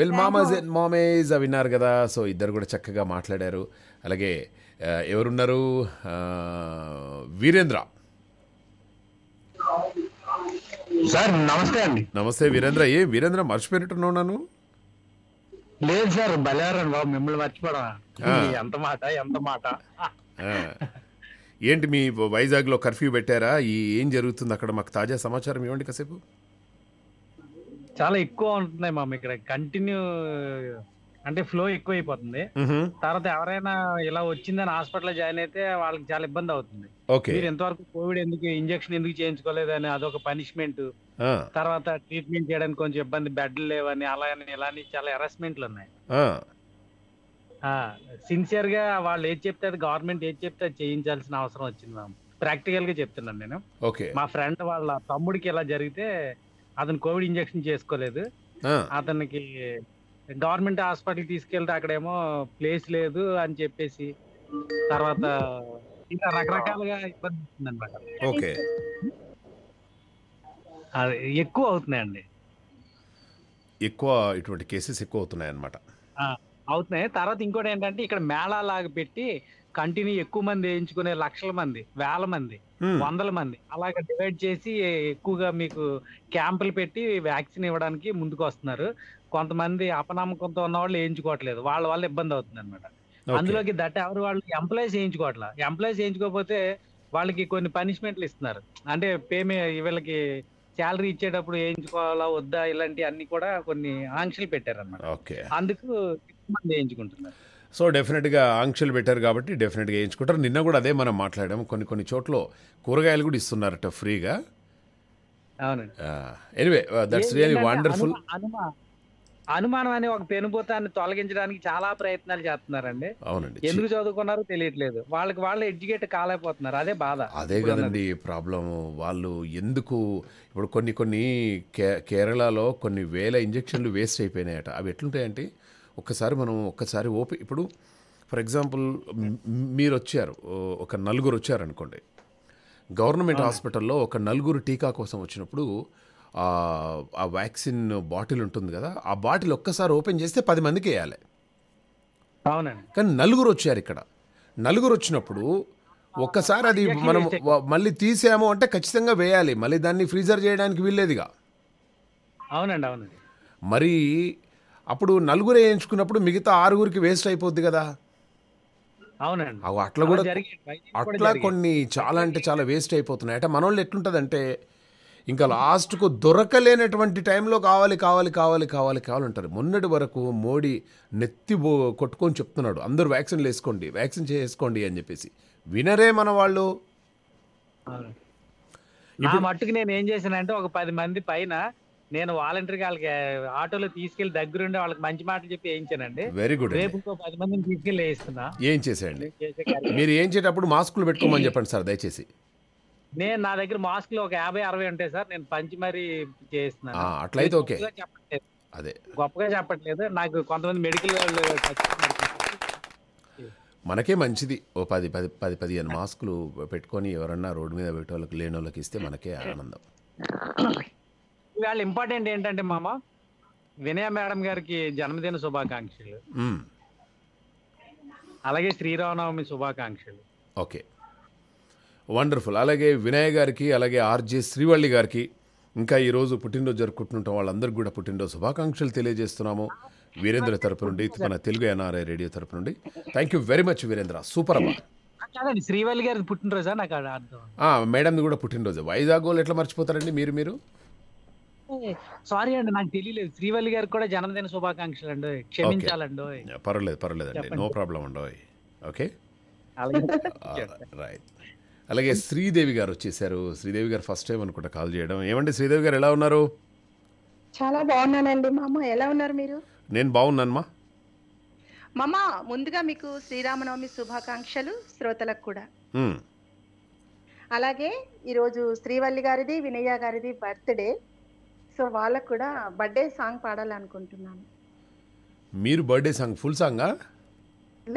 well మామస్ అండ్ మామేజ్ అవి విన్నారు కదా సో ఇద్దరు కూడా చక్కగా మాట్లాడారు అలాగే ఎవరున్నారు వీరేంద్ర సార్ నమస్తే అండి నమస్తే వీరేంద్ర ఏ వీరేంద్ర మర్చిపోయినట్టున్నావు నన్ను లేదు సార్ బలారం బాబు మిమ్మల్ని మర్చిపోవడం ఎంత మాట ఎంత మాట ఏంటి మీ వైజాగ్ లో కర్ఫ్యూ పెట్టారా ఈ ఏం జరుగుతుంది అక్కడ మాకు తాజా సమాచారం ఇవ్వండి కాసేపు చాలా ఎక్కువ ఉంటున్నాయి మా ఇక్కడ కంటిన్యూ అంటే ఫ్లో ఎక్కువ అయిపోతుంది తర్వాత ఎవరైనా ఇలా వచ్చిందని హాస్పిటల్ జాయిన్ అయితే వాళ్ళకి చాలా ఇబ్బంది అవుతుంది మీరు ఎంతవరకు కోవిడ్ ఎందుకు ఇంజక్షన్ ఎందుకు చేయించుకోలేదని అదొక పనిష్మెంట్ తర్వాత ట్రీట్మెంట్ చేయడానికి కొంచెం ఇబ్బంది బెడ్లు లేవని అలాగని ఇలాని చాలా హెరాస్మెంట్లు ఉన్నాయి సిన్సియర్ గా వాళ్ళు ఏది చెప్తే అది గవర్నమెంట్ ఏది చెప్తే అది చేయించాల్సిన అవసరం వచ్చింది మ్యామ్ ప్రాక్టికల్ గా చెప్తున్నాను నేను మా ఫ్రెండ్ వాళ్ళ తమ్ముడికి ఇలా జరిగితే అతను కోవిడ్ ఇంజక్షన్ చేసుకోలేదు అతనికి గవర్నమెంట్ హాస్పిటల్ తీసుకెళ్తే అక్కడేమో ప్లేస్ లేదు అని చెప్పేసి తర్వాత ఇలా రకరకాలుగా ఇబ్బంది అనమాట ఓకే ఎక్కువ అవుతున్నాయండి ఎక్కువ ఇటువంటి కేసెస్ ఎక్కువ అవుతున్నాయి అనమాట ఆ, అవుతున్నాయి తర్వాత ఇంకోటి ఏంటంటే ఇక్కడ మేళా లాగా పెట్టి కంటిన్యూ ఎక్కువ మంది వేయించుకునే లక్షల మంది వేల మంది వందల మంది అలాగ డివైడ్ చేసి ఎక్కువగా మీకు క్యాంపులు పెట్టి వ్యాక్సిన్ ఇవ్వడానికి ముందుకు వస్తున్నారు కొంతమంది అపనమ్మకంతో ఉన్న వాళ్ళు వేయించుకోవట్లేదు వాళ్ళ వల్ల ఇబ్బంది అవుతుంది అనమాట అందులోకి దట్ ఎవరు వాళ్ళు ఎంప్లాయీస్ వేయించుకోవట్లా ఎంప్లాయీస్ వేయించుకోకపోతే వాళ్ళకి కొన్ని పనిష్మెంట్లు ఇస్తున్నారు అంటే పేమే వీళ్ళకి శాలరీ ఇచ్చేటప్పుడు వేయించుకోవాలా వద్దా ఇలాంటి అన్ని కూడా కొన్ని ఆంక్షలు పెట్టారన్నమాట అందుకు మంది వేయించుకుంటున్నారు సో డెఫినెట్గా ఆంక్షలు పెట్టారు కాబట్టి డెఫినెట్గా వేయించుకుంటారు నిన్న కూడా అదే మనం మాట్లాడాము కొన్ని కొన్ని చోట్ల కూరగాయలు కూడా ఇస్తున్నారట ఫ్రీగా ఎనివే దట్స్ రియలీ వండర్ఫుల్ అనుమానం అనే ఒక పెనుభూతాన్ని తొలగించడానికి చాలా ప్రయత్నాలు చేస్తున్నారండి అవునండి ఎందుకు చదువుకున్నారో తెలియట్లేదు వాళ్ళకి వాళ్ళు ఎడ్యుకేట్ కాలేకపోతున్నారు అదే బాధ అదే కదండి ప్రాబ్లం వాళ్ళు ఎందుకు ఇప్పుడు కొన్ని కొన్ని కేరళలో కొన్ని వేల ఇంజక్షన్లు వేస్ట్ అయిపోయినాయట అవి ఎట్లుంటాయంటే ఒక్కసారి మనం ఒక్కసారి ఓపి ఇప్పుడు ఫర్ ఎగ్జాంపుల్ మీరు వచ్చారు ఒక నలుగురు వచ్చారనుకోండి గవర్నమెంట్ హాస్పిటల్లో ఒక నలుగురు టీకా కోసం వచ్చినప్పుడు ఆ వ్యాక్సిన్ బాటిల్ ఉంటుంది కదా ఆ బాటిల్ ఒక్కసారి ఓపెన్ చేస్తే పది మందికి వేయాలి అవునండి కానీ నలుగురు వచ్చారు ఇక్కడ నలుగురు వచ్చినప్పుడు ఒక్కసారి అది మనం మళ్ళీ తీసాము అంటే ఖచ్చితంగా వేయాలి మళ్ళీ దాన్ని ఫ్రీజర్ చేయడానికి వీల్లేదుగా అవునండి అవునండి మరి అప్పుడు నలుగురు వేయించుకున్నప్పుడు మిగతా ఆరుగురికి వేస్ట్ అయిపోద్ది కదా అవునండి అట్లా కూడా అట్లా కొన్ని చాలా అంటే చాలా వేస్ట్ అయిపోతున్నాయి అంటే మనోళ్ళు ఎట్లుంటుందంటే ఇంకా లాస్ట్కు దొరకలేనటువంటి టైంలో కావాలి కావాలి కావాలి కావాలి కావాలి అంటారు మొన్నటి వరకు మోడీ నెత్తి కొట్టుకొని చెప్తున్నాడు అందరూ వ్యాక్సిన్లు వేసుకోండి వ్యాక్సిన్ చేసుకోండి అని చెప్పేసి వినరే మన వాళ్ళు మట్టుకు నేను ఏం చేశానంటే ఒక పది మంది పైన నేను వాలంటరీగా వాళ్ళకి ఆటోలో తీసుకెళ్లి దగ్గరుండి వాళ్ళకి మంచి మాటలు చెప్పి వేయించానండి వెరీ గుడ్ రేపు ఇంకో పది మందిని తీసుకెళ్లి వేయిస్తున్నా ఏం చేసేయండి మీరు ఏం చేసేటప్పుడు మాస్కులు పెట్టుకోమని చెప్పండి సార్ దయచేసి నేను నా దగ్గర మాస్కులు ఒక యాభై అరవై ఉంటాయి సార్ నేను పంచి మరీ చేస్తున్నా అట్లయితే ఓకే అదే గొప్పగా చెప్పట్లేదు నాకు కొంతమంది మెడికల్ మనకే మంచిది ఓ పది పది పది పదిహేను మాస్కులు పెట్టుకొని ఎవరన్నా రోడ్డు మీద పెట్టే వాళ్ళకి లేని వాళ్ళకి ఇస్తే మనకే ఆనందం ఇవాళ ఇంపార్టెంట్ ఏంటంటే మామ వినయ మేడం గారికి జన్మదిన శుభాకాంక్షలు అలాగే శ్రీరామనవమి శుభాకాంక్షలు ఓకే వండర్ఫుల్ అలాగే వినయ్ గారికి అలాగే ఆర్జే శ్రీవల్లి గారికి ఇంకా ఈరోజు పుట్టినరోజు జరుపుకుంటుంటాం వాళ్ళందరికీ కూడా పుట్టినరోజు శుభాకాంక్షలు తెలియజేస్తున్నాము వీరేంద్ర తరపు నుండి మన తెలుగు ఎన్ఆర్ఐ రేడియో తరపు నుండి thank you very much Virendra super అమ్మా శ్రీవల్లి గారి పుట్టినరోజా నాకు మేడంది కూడా పుట్టినరోజు వైజాగ్ వాళ్ళు ఎట్లా మర్చిపోతారండి మీరు మీరు సారీ అండి నాకు తెలియలేదు శ్రీవల్లి గారికి కూడా జన్మదిన శుభాకాంక్షలు అండి క్షమించాలండి పర్వాలేదు పర్వాలేదు అండి నో ప్రాబ్లం అండి ఓకే రైట్ ah, అలాగే శ్రీదేవి గారు వచ్చేసారు శ్రీదేవి గారు ఫస్ట్ టైం అనుకుంటా కాల్ చేయడం ఏమండి శ్రీదేవి గారు ఎలా ఉన్నారు చాలా బాగున్నానండి మా అమ్మ ఎలా ఉన్నారు మీరు నేను బాగున్నానమ్మా మామ ముందుగా మీకు శ్రీరామనవమి శుభాకాంక్షలు శ్రోతలకు కూడా hmm. అలాగే ఈరోజు శ్రీవల్లి గారిది వినయ గారిది బర్త్డే సో వాళ్ళకు కూడా బర్త్డే సాంగ్ పాడాలనుకుంటున్నాను మీరు బర్త్డే సాంగ్ ఫుల్ సాంగా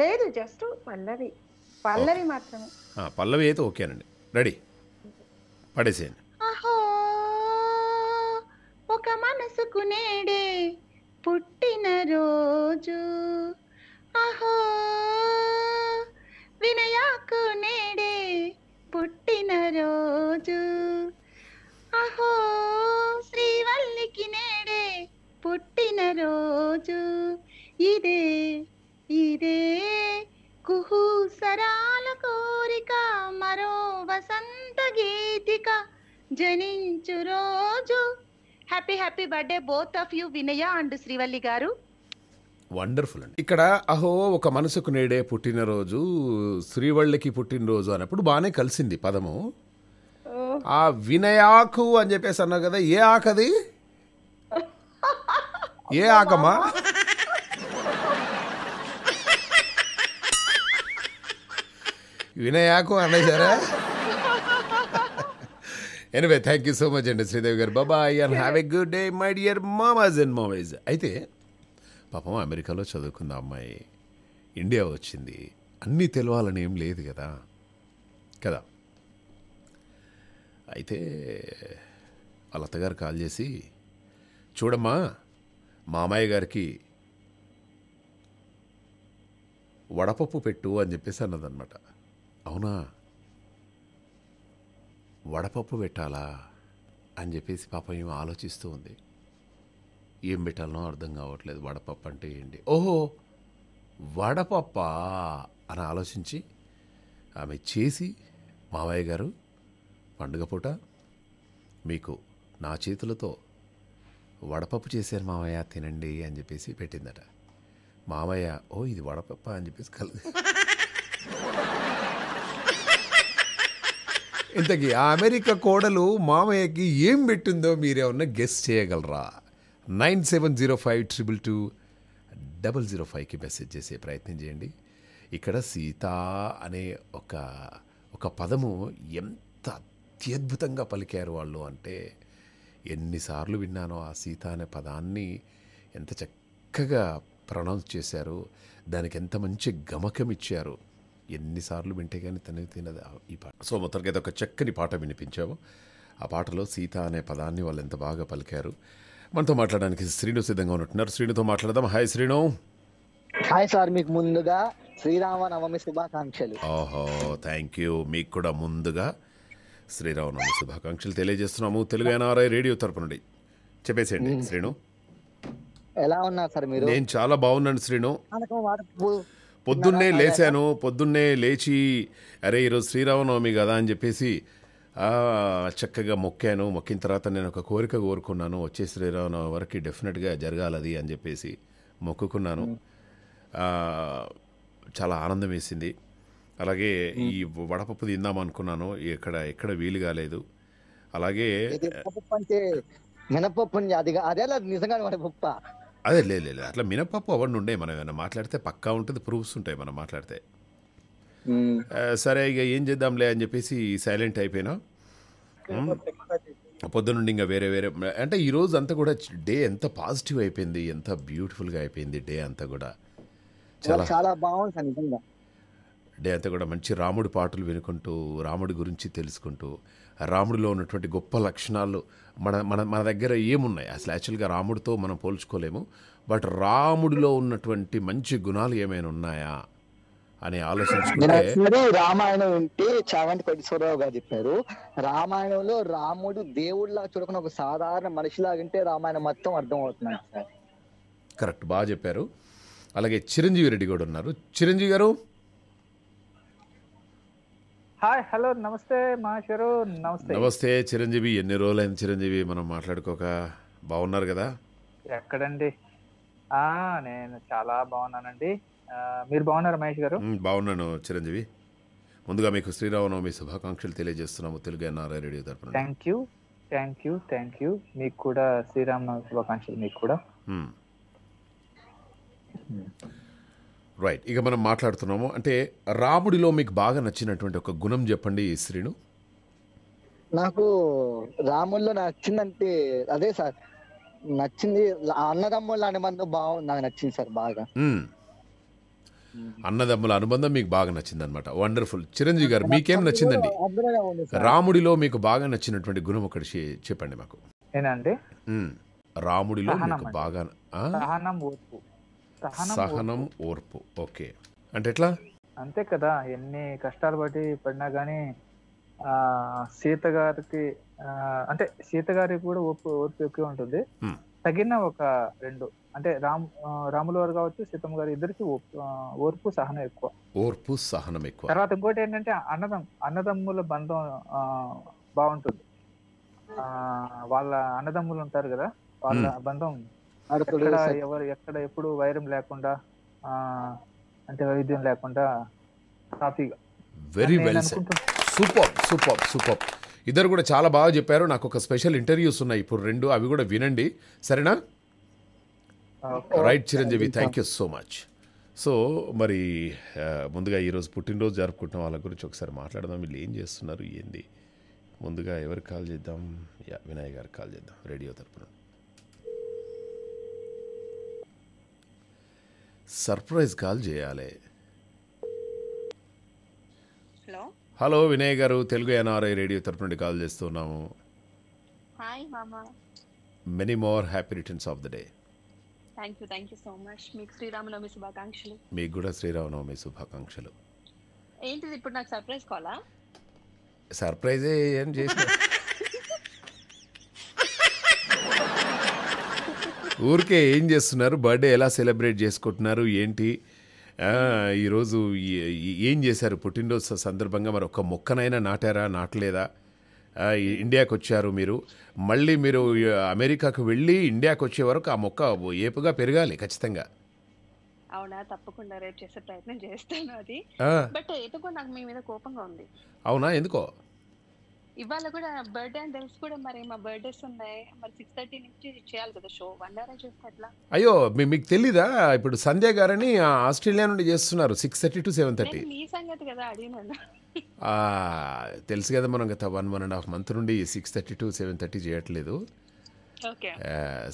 లేదు జస్ట్ పల్లవి పల్లవి మాత్రమే పల్లవి అయితే ఓకేనండి రెడీ పడేసేయండి ఒక మనసుకు నేడే పుట్టిన రోజు అహో వినయాకు నేడే పుట్టిన రోజు పుట్టిన రోజు ఇదే ఇదే కుహు సరాల కోరిక మరో వసంత గీతిక జనించు రోజు happy happy birthday both of you Vinaya and Srivalli garu wonderful అండి ఇక్కడ అహో ఒక మనసుకు నేడే పుట్టినరోజు శ్రీవళ్ళకి పుట్టినరోజు అన్నప్పుడు బాగానే కలిసింది పదము ఆ వినయాకు అని చెప్పేసి అన్నావు కదా ఏ ఆకది ఏ ఆగమా అన్నయ్య సరే anyway thank you so much అండి Sridevi garu bye bye and have a good day my dear మామాజ్ అండ్ మామేజ్ అయితే పాపం అమెరికాలో చదువుకున్న అమ్మాయి ఇండియా వచ్చింది అన్నీ తెలవాలని ఏం లేదు కదా కదా అయితే వాళ్ళ అత్తగారు కాల్ చేసి చూడమ్మా మామయ్య గారికి వడపప్పు పెట్టు అని చెప్పేసి అన్నదన్నమాట అవునా వడపప్పు పెట్టాలా అని చెప్పేసి పాప ఏమో ఆలోచిస్తూ ఉంది ఏం పెట్టాలనో అర్థం కావట్లేదు వడపప్పు అంటే ఏంటి ఓహో వడపప్ప అని ఆలోచించి ఆమె చేసి మావయ్య గారు పండుగ పూట మీకు నా చేతులతో వడపప్పు చేశారు మామయ్య తినండి అని చెప్పేసి పెట్టిందట మామయ్య ఓ ఇది వడపప్ప అని చెప్పేసి కలదు ఇంతకీ ఆ అమెరికా కోడలు మామయ్యకి ఏం పెట్టిందో మీరేమన్నా గెస్ట్ చేయగలరా nine seven zero five triple two double zero ఫైవ్కి మెసేజ్ చేసే ప్రయత్నం చేయండి ఇక్కడ సీత అనే ఒక ఒక పదము ఎంత అత్యద్భుతంగా పలికారు వాళ్ళు అంటే ఎన్నిసార్లు విన్నానో ఆ సీత అనే పదాన్ని ఎంత చక్కగా ప్రొనౌన్స్ చేశారు దానికి ఎంత మంచి గమకం ఇచ్చారు ఎన్నిసార్లు వింటే కానీ తన తినది ఈ పాట సో మొత్తానికి అయితే ఒక చక్కని పాట వినిపించాము ఆ పాటలో సీత అనే పదాన్ని వాళ్ళు ఎంత బాగా పలికారు మనతో మాట్లాడడానికి శ్రీను సిద్ధంగా ఉన్నట్టున్నారు శ్రీనుతో మాట్లాడదాం హాయ్ శ్రీను హాయ్ సార్ మీకు ముందుగా నవమి శుభాకాంక్షలు ఓహో థ్యాంక్ యూ మీకు కూడా ముందుగా శ్రీరామనవమి శుభాకాంక్షలు తెలియజేస్తున్నాము తెలుగు ఎన్ఆర్ఐ రేడియో తరపు నుండి చెప్పేసేయండి శ్రీను ఎలా ఉన్నారు సార్ మీరు నేను చాలా బాగున్నాను శ్రీను పొద్దున్నే లేచాను పొద్దున్నే లేచి అరే ఈరోజు శ్రీరామనవమి కదా అని చెప్పేసి చక్కగా మొక్కాను మొక్కిన తర్వాత నేను ఒక కోరిక కోరుకున్నాను వచ్చే శ్రీరామనవమి వరకు డెఫినెట్గా జరగాలది అని చెప్పేసి మొక్కుకున్నాను చాలా ఆనందం వేసింది అలాగే ఈ వడపప్పు తిందాం అనుకున్నాను ఎక్కడ ఎక్కడ వీలు కాలేదు అలాగే అంటే మినపప్పు అదే నిజంగా అదే లేదు లేదు అట్లా మినపప్పు అవన్నీ ఉండే మనం ఏమైనా మాట్లాడితే పక్కా ఉంటుంది ప్రూఫ్స్ ఉంటాయి మనం మాట్లాడితే సరే ఇక ఏం చేద్దాంలే అని చెప్పేసి సైలెంట్ అయిపోయినా పొద్దునుండి ఇంకా వేరే వేరే అంటే ఈరోజు అంతా కూడా డే ఎంత పాజిటివ్ అయిపోయింది ఎంత బ్యూటిఫుల్గా అయిపోయింది డే అంతా కూడా చాలా చాలా బాగుంది డే అంతా కూడా మంచి రాముడి పాటలు వినుకుంటూ రాముడి గురించి తెలుసుకుంటూ రాముడిలో ఉన్నటువంటి గొప్ప లక్షణాలు మన మన మన దగ్గర ఏమున్నాయి అసలు యాక్చువల్గా రాముడితో మనం పోల్చుకోలేము బట్ రాముడిలో ఉన్నటువంటి మంచి గుణాలు ఏమైనా ఉన్నాయా అని ఆలోచించుకుంటే రామాయణం ఉంటే చావంటి కోటేశ్వరరావు గారు చెప్పారు రామాయణంలో రాముడు దేవుడిలా చూడకుండా ఒక సాధారణ మనిషిలాగంటే రామాయణం మొత్తం అర్థం అవుతున్నాయి కరెక్ట్ బాగా చెప్పారు అలాగే చిరంజీవి రెడ్డి కూడా ఉన్నారు చిరంజీవి గారు హాయ్ హలో నమస్తే మహేశ్వరు నమస్తే నమస్తే చిరంజీవి ఎన్ని రోజులైంది చిరంజీవి మనం మాట్లాడుకోక బాగున్నారు కదా ఎక్కడండి ఆ నేను చాలా బాగున్నానండి మీరు బాగున్నారు మహేష్ గారు బాగున్నాను చిరంజీవి ముందుగా మీకు శ్రీరామనవమి శుభాకాంక్షలు తెలియజేస్తున్నాము తెలుగు ఎన్ఆర్ఐ రేడియో తరఫున thank you thank you thank you మీకు కూడా శ్రీరామనవమి శుభాకాంక్షలు మీకు కూడా రైట్ ఇక మనం మాట్లాడుతున్నాము అంటే రాముడిలో మీకు బాగా నచ్చినటువంటి ఒక గుణం చెప్పండి శ్రీను నాకు రాముల్లో నచ్చిందంటే అదే సార్ నచ్చింది అన్నదమ్ముల అనుబంధం బాగుంది నాకు నచ్చింది సార్ బాగా అన్నదమ్ముల అనుబంధం మీకు బాగా నచ్చింది అనమాట వండర్ఫుల్ చిరంజీవి గారు మీకేం నచ్చిందండి రాముడిలో మీకు బాగా నచ్చినటువంటి గుణం ఒకటి చెప్పండి మాకు రాముడిలో మీకు బాగా సహనం ఓర్పు ఓకే అంటే ఎట్లా అంతే కదా ఎన్ని కష్టాలు బట్టి పడినా కానీ సీత గారికి అంటే సీత గారికి కూడా ఓర్పు ఓర్పు ఎక్కువ ఉంటుంది తగిన ఒక రెండు అంటే రామ్ రాములు వారు కావచ్చు సీతమ్మ గారు ఇద్దరికి ఓర్పు సహనం ఎక్కువ ఓర్పు సహనం ఎక్కువ తర్వాత ఇంకోటి ఏంటంటే అన్నదమ్ అన్నదమ్ముల బంధం బాగుంటుంది ఆ వాళ్ళ అన్నదమ్ములు ఉంటారు కదా వాళ్ళ బంధం ఎవరు ఎక్కడ ఎప్పుడు వైరం లేకుండా అంటే వైద్యం లేకుండా సాఫీగా very well super super super ఇద్దరు కూడా చాలా బాగా చెప్పారు నాకు ఒక స్పెషల్ ఇంటర్వ్యూస్ ఉన్నాయి ఇప్పుడు రెండు అవి కూడా వినండి సరేనా right Chiranjeevi thank you so much so మరి ముందుగా ఈరోజు పుట్టినరోజు జరుపుకుంటున్న వాళ్ళ గురించి ఒకసారి మాట్లాడదాం వీళ్ళు ఏం చేస్తున్నారు ఏంది ముందుగా ఎవరికి కాల్ చేద్దాం యా వినాయ్ గారికి కాల్ చేద్దాం రేడియో తరపున సర్ప్రైజ్ కాల్ చేయాలి hello Vinay garu Telugu NRI radio తరపు నుండి కాల్ చేస్తున్నాము hi many more happy returns of the day thank you thank you so much మీకు శ్రీరామనవమి శుభాకాంక్షలు మీకు కూడా శ్రీరామనవమి శుభాకాంక్షలు ఏంటిది ఇప్పుడు నాకు సర్ప్రైజ్ కాలా సర్ప్రైజే ఏం చేసి ఊరికే ఏం చేస్తున్నారు బర్త్డే ఎలా సెలబ్రేట్ చేసుకుంటున్నారు ఏంటి ఈరోజు ఏం చేశారు పుట్టినరోజు సందర్భంగా మరి ఒక్క మొక్కనైనా నాటారా నాటలేదా ఇండియాకి వచ్చారు మీరు మళ్ళీ మీరు అమెరికాకు వెళ్ళి ఇండియాకి వచ్చే వరకు ఆ మొక్క ఏపుగా పెరగాలి ఖచ్చితంగా అవునా తప్పకుండా రేపు చేసే ప్రయత్నం చేస్తాను అది బట్ ఎందుకో నాకు మీ మీద కోపంగా ఉంది అవునా ఎందుకో ఇవాళ కూడా బర్త్డే అని తెలిసి కూడా మరి మా బర్త్డేస్ ఉన్నాయి మరి సిక్స్ థర్టీ నుంచి చేయాలి కదా షో వన్ అవర్ చేస్తే అయ్యో మీకు తెలీదా ఇప్పుడు సంధ్య గారని ఆస్ట్రేలియా నుండి చేస్తున్నారు six thirty to seven thirty మీ సంగతి కదా అడిగినాను తెలుసు కదా మనం గత one one and half month నుండి six thirty to seven thirty చేయట్లేదు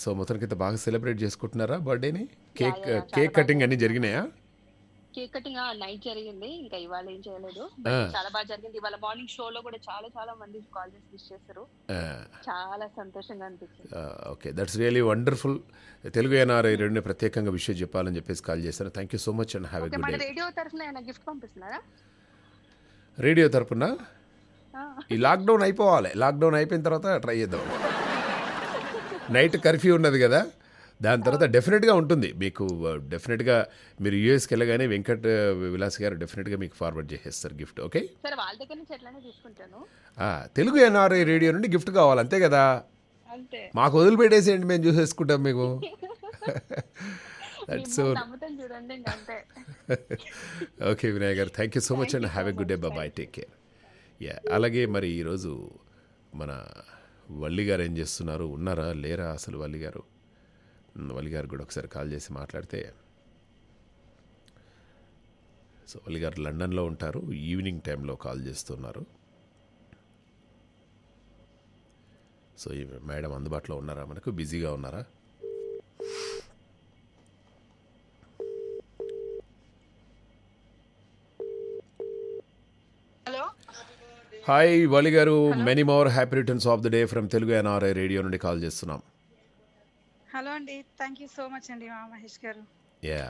సో మొత్తానికి బాగా సెలబ్రేట్ చేసుకుంటున్నారా బర్త్డేని కేక్ కేక్ కటింగ్ అన్ని జరిగినాయా కేక్ కటింగ్ ఆ నైట్ జరిగింది ఇంకా ఇవాళ ఏం చేయలేదు చాలా బాగా జరిగింది ఇవాళ మార్నింగ్ షోలో కూడా చాలా చాలా మంది కాల్ చేసి విష్ చేశారు చాలా సంతోషంగా అనిపించింది okay that's really wonderful Telugu NRI రెండు ప్రత్యేకంగా విషయం చెప్పాలని చెప్పేసి కాల్ చేశారు thank you so much and have a good day radio తరఫున ఏమైనా గిఫ్ట్ పంపిస్తున్నారా రేడియో తరఫున ఈ లాక్డౌన్ అయిపోవాలి లాక్డౌన్ అయిపోయిన తర్వాత ట్రై చేద్దాం నైట్ కర్ఫ్యూ ఉన్నది కదా దాని తర్వాత డెఫినెట్గా ఉంటుంది మీకు డెఫినెట్గా మీరు యూఎస్కి వెళ్ళగానే వెంకట్ విలాస్ గారు డెఫినెట్గా మీకు ఫార్వర్డ్ చేసేస్తారు gift okay Telugu NRI radio నుండి గిఫ్ట్ కావాలి అంతే కదా మాకు వదిలిపెట్టేసేయండి మేము చూసేసుకుంటాం మీకు so okay Vinay garu thank you so much and have a good day bye bye take care yeah అలాగే మరి ఈరోజు మన వల్లి గారు ఏం చేస్తున్నారు ఉన్నారా లేరా అసలు వల్లి గారు వలిగారు కూడా ఒకసారి కాల్ చేసి మాట్లాడితే సో వలిగారు లండన్లో ఉంటారు ఈవినింగ్ టైంలో కాల్ చేస్తున్నారు సో ఈ మేడం అందుబాటులో ఉన్నారా మనకు బిజీగా ఉన్నారా hi Vali garu many more happy returns of the day from Telugu NRI radio నుండి కాల్ చేస్తున్నాం హలో అండి థ్యాంక్ యూ సో మచ్ అండి మహేష్ గారు యా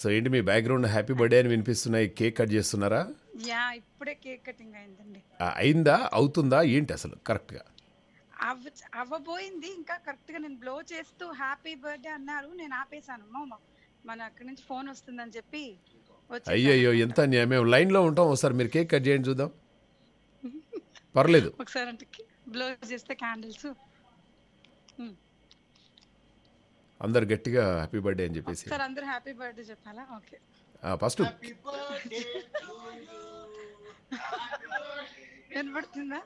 సో ఏంటి మీ బ్యాక్గ్రౌండ్ హ్యాపీ బర్త్డే అని వినిపిస్తున్నాయి కేక్ కట్ చేస్తున్నారా యా ఇప్పుడే కేక్ కటింగ్ అయిందండి అయిందా అవుతుందా ఏంటి అసలు కరెక్ట్గా అవ్వబోయింది ఇంకా కరెక్ట్గా నేను బ్లో చేస్తూ హ్యాపీ బర్త్డే అన్నారు నేను ఆపేశాను మన అక్కడి నుంచి ఫోన్ వస్తుందని చెప్పి అయ్యయ్యో ఎంత మేము లైన్లో ఉంటాం ఒకసారి మీరు కేక్ కట్ చేయండి చూద్దాం పర్లేదు ఒకసారి అంటే బ్లో చేస్తే క్యాండిల్స్ అందరు గట్టిగా హ్యాపీ బర్త్డే అని చెప్పేసి ఫస్ట్ వినపడుతుందా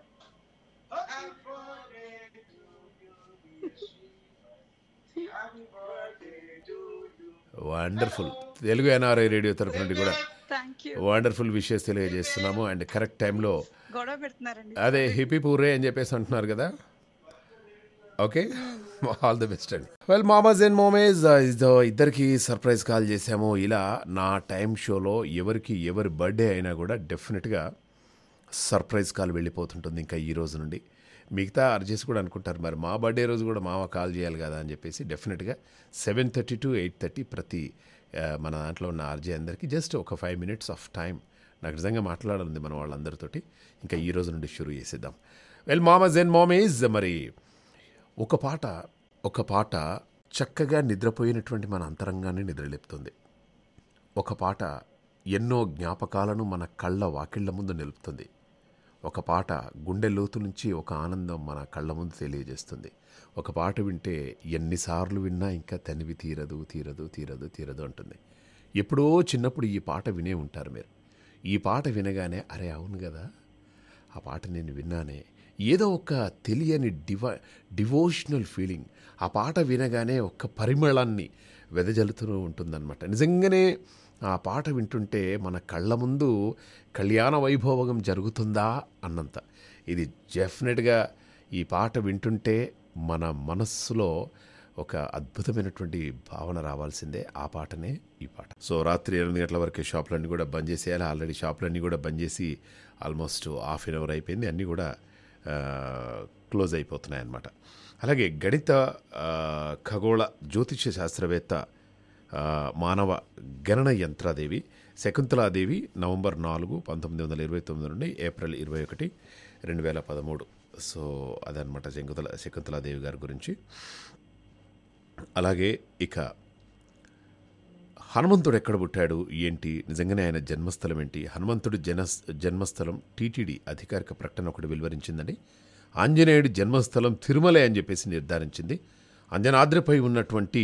వండర్ఫుల్ తెలుగు ఎన్ఆర్ఐ రేడియో తరఫు నుండి కూడా వండర్ఫుల్ విషయస్ తెలియజేస్తున్నాము అండ్ కరెక్ట్ టైంలో అదే హిపీ పూరే అని చెప్పేసి అంటున్నారు కదా ఓకే ఆల్ ది బెస్ట్ అండి వెల్ మామాజ్ అండ్ మోమేజ్ uh, ఇద్దరికి సర్ప్రైజ్ కాల్ చేసాము ఇలా నా టైం షోలో ఎవరికి ఎవరి బర్త్డే అయినా కూడా డెఫినెట్గా సర్ప్రైజ్ కాల్ వెళ్ళిపోతుంటుంది ఇంకా ఈ రోజు నుండి మిగతా అర్జెస్ కూడా అనుకుంటారు మరి మా బర్త్డే రోజు కూడా మామ కాల్ చేయాలి కదా అని చెప్పేసి డెఫినెట్గా seven thirty to eight thirty ప్రతి మన దాంట్లో ఉన్న ఆర్జే అందరికీ జస్ట్ ఒక ఫైవ్ మినిట్స్ ఆఫ్ టైం నాకు నిజంగా మాట్లాడాలి మన వాళ్ళందరితోటి ఇంకా ఈ రోజు నుండి షురూ చేసేద్దాం వెల్ మామ అండ్ మామేజ్ మరి ఒక పాట ఒక పాట చక్కగా నిద్రపోయినటువంటి మన అంతరంగాన్ని నిద్రలేపుతుంది ఒక పాట ఎన్నో జ్ఞాపకాలను మన కళ్ళ వాకిళ్ల ముందు నిలుపుతుంది ఒక పాట గుండె లోతు నుంచి ఒక ఆనందం మన కళ్ళ ముందు తెలియజేస్తుంది ఒక పాట వింటే ఎన్నిసార్లు విన్నా ఇంకా తనివి తీరదు తీరదు తీరదు తీరదు అంటుంది ఎప్పుడో చిన్నప్పుడు ఈ పాట వినే ఉంటారు మీరు ఈ పాట వినగానే అరే అవును కదా ఆ పాట నేను విన్నానే ఏదో ఒక తెలియని డివ డివోషనల్ ఫీలింగ్ ఆ పాట వినగానే ఒక పరిమళాన్ని వెదజల్లుతూ ఉంటుందన్నమాట నిజంగానే ఆ పాట వింటుంటే మన కళ్ళ ముందు కళ్యాణ వైభవం జరుగుతుందా అన్నంత ఇది డెఫినెట్గా ఈ పాట వింటుంటే మన మనస్సులో ఒక అద్భుతమైనటువంటి భావన రావాల్సిందే ఆ పాటనే ఈ పాట సో రాత్రి ఎనిమిది గంటల వరకు షాపులన్నీ కూడా బంద్ చేసేయాలి ఆల్రెడీ షాపులన్నీ కూడా బంద్ చేసి ఆల్మోస్ట్ హాఫ్ అన్ అవర్ అయిపోయింది అన్నీ కూడా క్లోజ్ అయిపోతున్నాయి అన్నమాట అలాగే గణిత ఖగోళ జ్యోతిష్య శాస్త్రవేత్త మానవ గణన యంత్రాదేవి శకుంతలాదేవి నవంబర్ నాలుగు పంతొమ్మిది వందల ఇరవై తొమ్మిది నుండి ఏప్రిల్ ఇరవై ఒకటి రెండు వేల పదమూడు సో అదనమాట శకుంతల శకుంతలాదేవి గారి గురించి అలాగే ఇక హనుమంతుడు ఎక్కడ పుట్టాడు ఏంటి నిజంగానే ఆయన జన్మస్థలం ఏంటి హనుమంతుడు జన జన్మస్థలం టీటీడీ అధికారిక ప్రకటన ఒకటి వెలువరించిందని ఆంజనేయుడి జన్మస్థలం తిరుమలే అని చెప్పేసి నిర్ధారించింది అంజనాద్రిపై ఉన్నటువంటి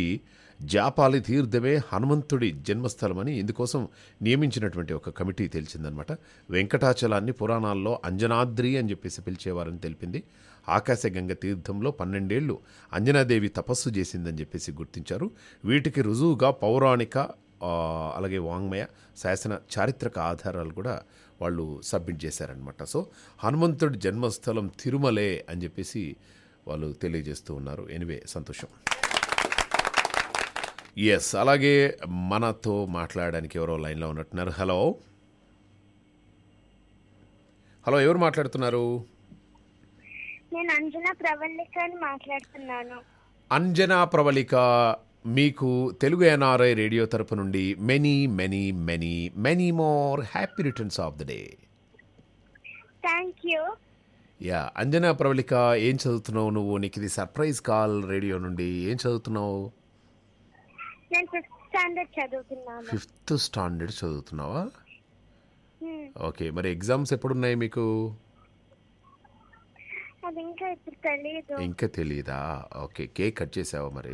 జాపాలి తీర్థమే హనుమంతుడి జన్మస్థలమని ఇందుకోసం నియమించినటువంటి ఒక కమిటీ తెలిసిందనమాట వెంకటాచలాన్ని పురాణాల్లో అంజనాద్రి అని చెప్పేసి పిలిచేవారని తెలిపింది ఆకాశగంగ తీర్థంలో పన్నెండేళ్లు అంజనాదేవి తపస్సు చేసిందని చెప్పేసి గుర్తించారు వీటికి రుజువుగా పౌరాణిక అలాగే వాంగ్మయ శాసన చారిత్రక ఆధారాలు కూడా వాళ్ళు సబ్మిట్ చేశారనమాట సో హనుమంతుడి జన్మస్థలం తిరుమలే అని చెప్పేసి వాళ్ళు తెలియజేస్తూ ఉన్నారు ఎనివే సంతోషం ఎస్ అలాగే మనతో మాట్లాడడానికి ఎవరో లైన్లో ఉన్నట్టున్నారు హలో హలో ఎవరు మాట్లాడుతున్నారు నేను అంజనా ప్రవళిక అని మాట్లాడుతున్నాను అంజనా ప్రవళిక మీకు తెలుగు ఎన్ఆర్ఐ రేడియో తరపు నుండి many many many many more happy returns of the day thank you yeah Anjana Pravalika ఏం చదువుతున్నావు నువ్వు నీకు ఇది సర్ప్రైజ్ కాల్ రేడియో నుండి ఏం చదువుతున్నావు ఫిఫ్త్ స్టాండర్డ్ ఫిఫ్త్ స్టాండర్డ్ చదువుతున్నావా ఓకే hmm. మరి ఎగ్జామ్స్ ఎప్పుడున్నాయి మీకు ఇంకా తెలియదా ఓకే కేక్ కట్ చేసావా మరి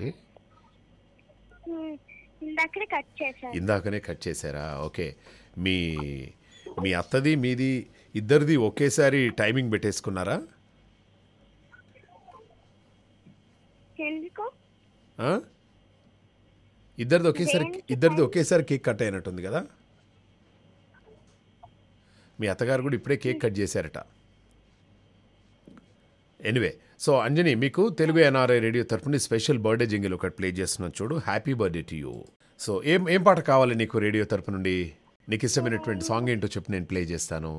ఇందాకనే కట్ చేశారా ఓకే మీ మీ అత్తది మీది ఇద్దరిది ఒకేసారి టైమింగ్ పెట్టేసుకున్నారా ఇద్దరిది ఒకేసారి ఇద్దరిది ఒకేసారి కేక్ కట్ అయినట్టుంది కదా మీ అత్తగారు కూడా ఇప్పుడే కేక్ కట్ చేశారట ఎనివే సో అంజని మీకు తెలుగు ఎన్ఆర్ఐ రేడియో తరపున స్పెషల్ బర్త్డే జింగిల్ ఒకటి ప్లే చేస్తున్నాను చూడు happy birthday to you so ఏం ఏం పాట కావాలి నీకు రేడియో తరపు నుండి నీకు ఇష్టమైనటువంటి సాంగ్ ఏంటో చెప్పి నేను ప్లే చేస్తాను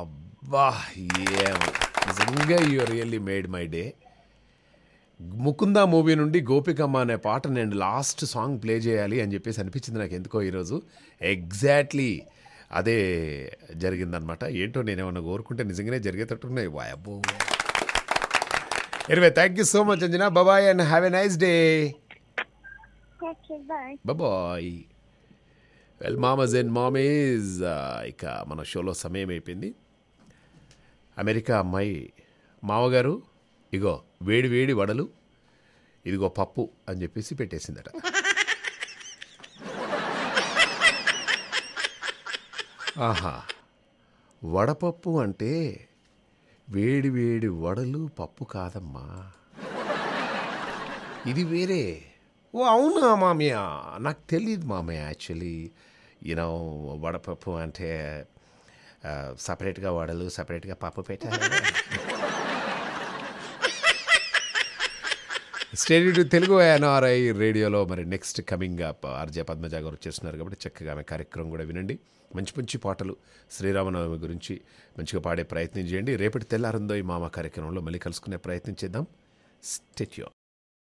అబ్బా ఏం నిజంగా really made my day Mukunda movie నుండి గోపికమ్మ అనే పాట నేను లాస్ట్ సాంగ్ ప్లే చేయాలి అని చెప్పేసి అనిపించింది నాకు ఎందుకో ఈరోజు ఎగ్జాక్ట్లీ అదే జరిగిందనమాట ఏంటో నేనేమన్నా కోరుకుంటే నిజంగానే జరిగేటట్టున్నాయి వాయబో anyway thank you so much Anjana bye bye and have a nice day bye bye well మామజ్ అండ్ మామీజ్ ఇక మన షోలో సమయం అయిపోయింది అమెరికా అమ్మాయి మావగారు ఇగో వేడి వేడి వడలు ఇదిగో పప్పు అని చెప్పేసి పెట్టేసిందట ఆహా వడపప్పు అంటే వేడి వేడి వడలు పప్పు కాదమ్మా ఇది వేరే ఓ అవునా మామయ్య నాకు తెలియదు మామయ్య యాక్చువల్లీ యూనో వడపప్పు అంటే సపరేట్గా వడలు సపరేట్గా పప్పు పెట్టాలి టు తెలుగు ఎన్ఆర్ఐ రేడియోలో మరి next coming up RJ Padmaja garu వచ్చేస్తున్నారు కాబట్టి చక్కగా ఆమె కార్యక్రమం కూడా వినండి మంచి మంచి పాటలు శ్రీరామనవమి గురించి మంచిగా పాడే ప్రయత్నం చేయండి రేపటి తెల్లారందో ఈ మామ కార్యక్రమంలో మళ్ళీ కలుసుకునే ప్రయత్నం చేద్దాం స్టెచ్యూ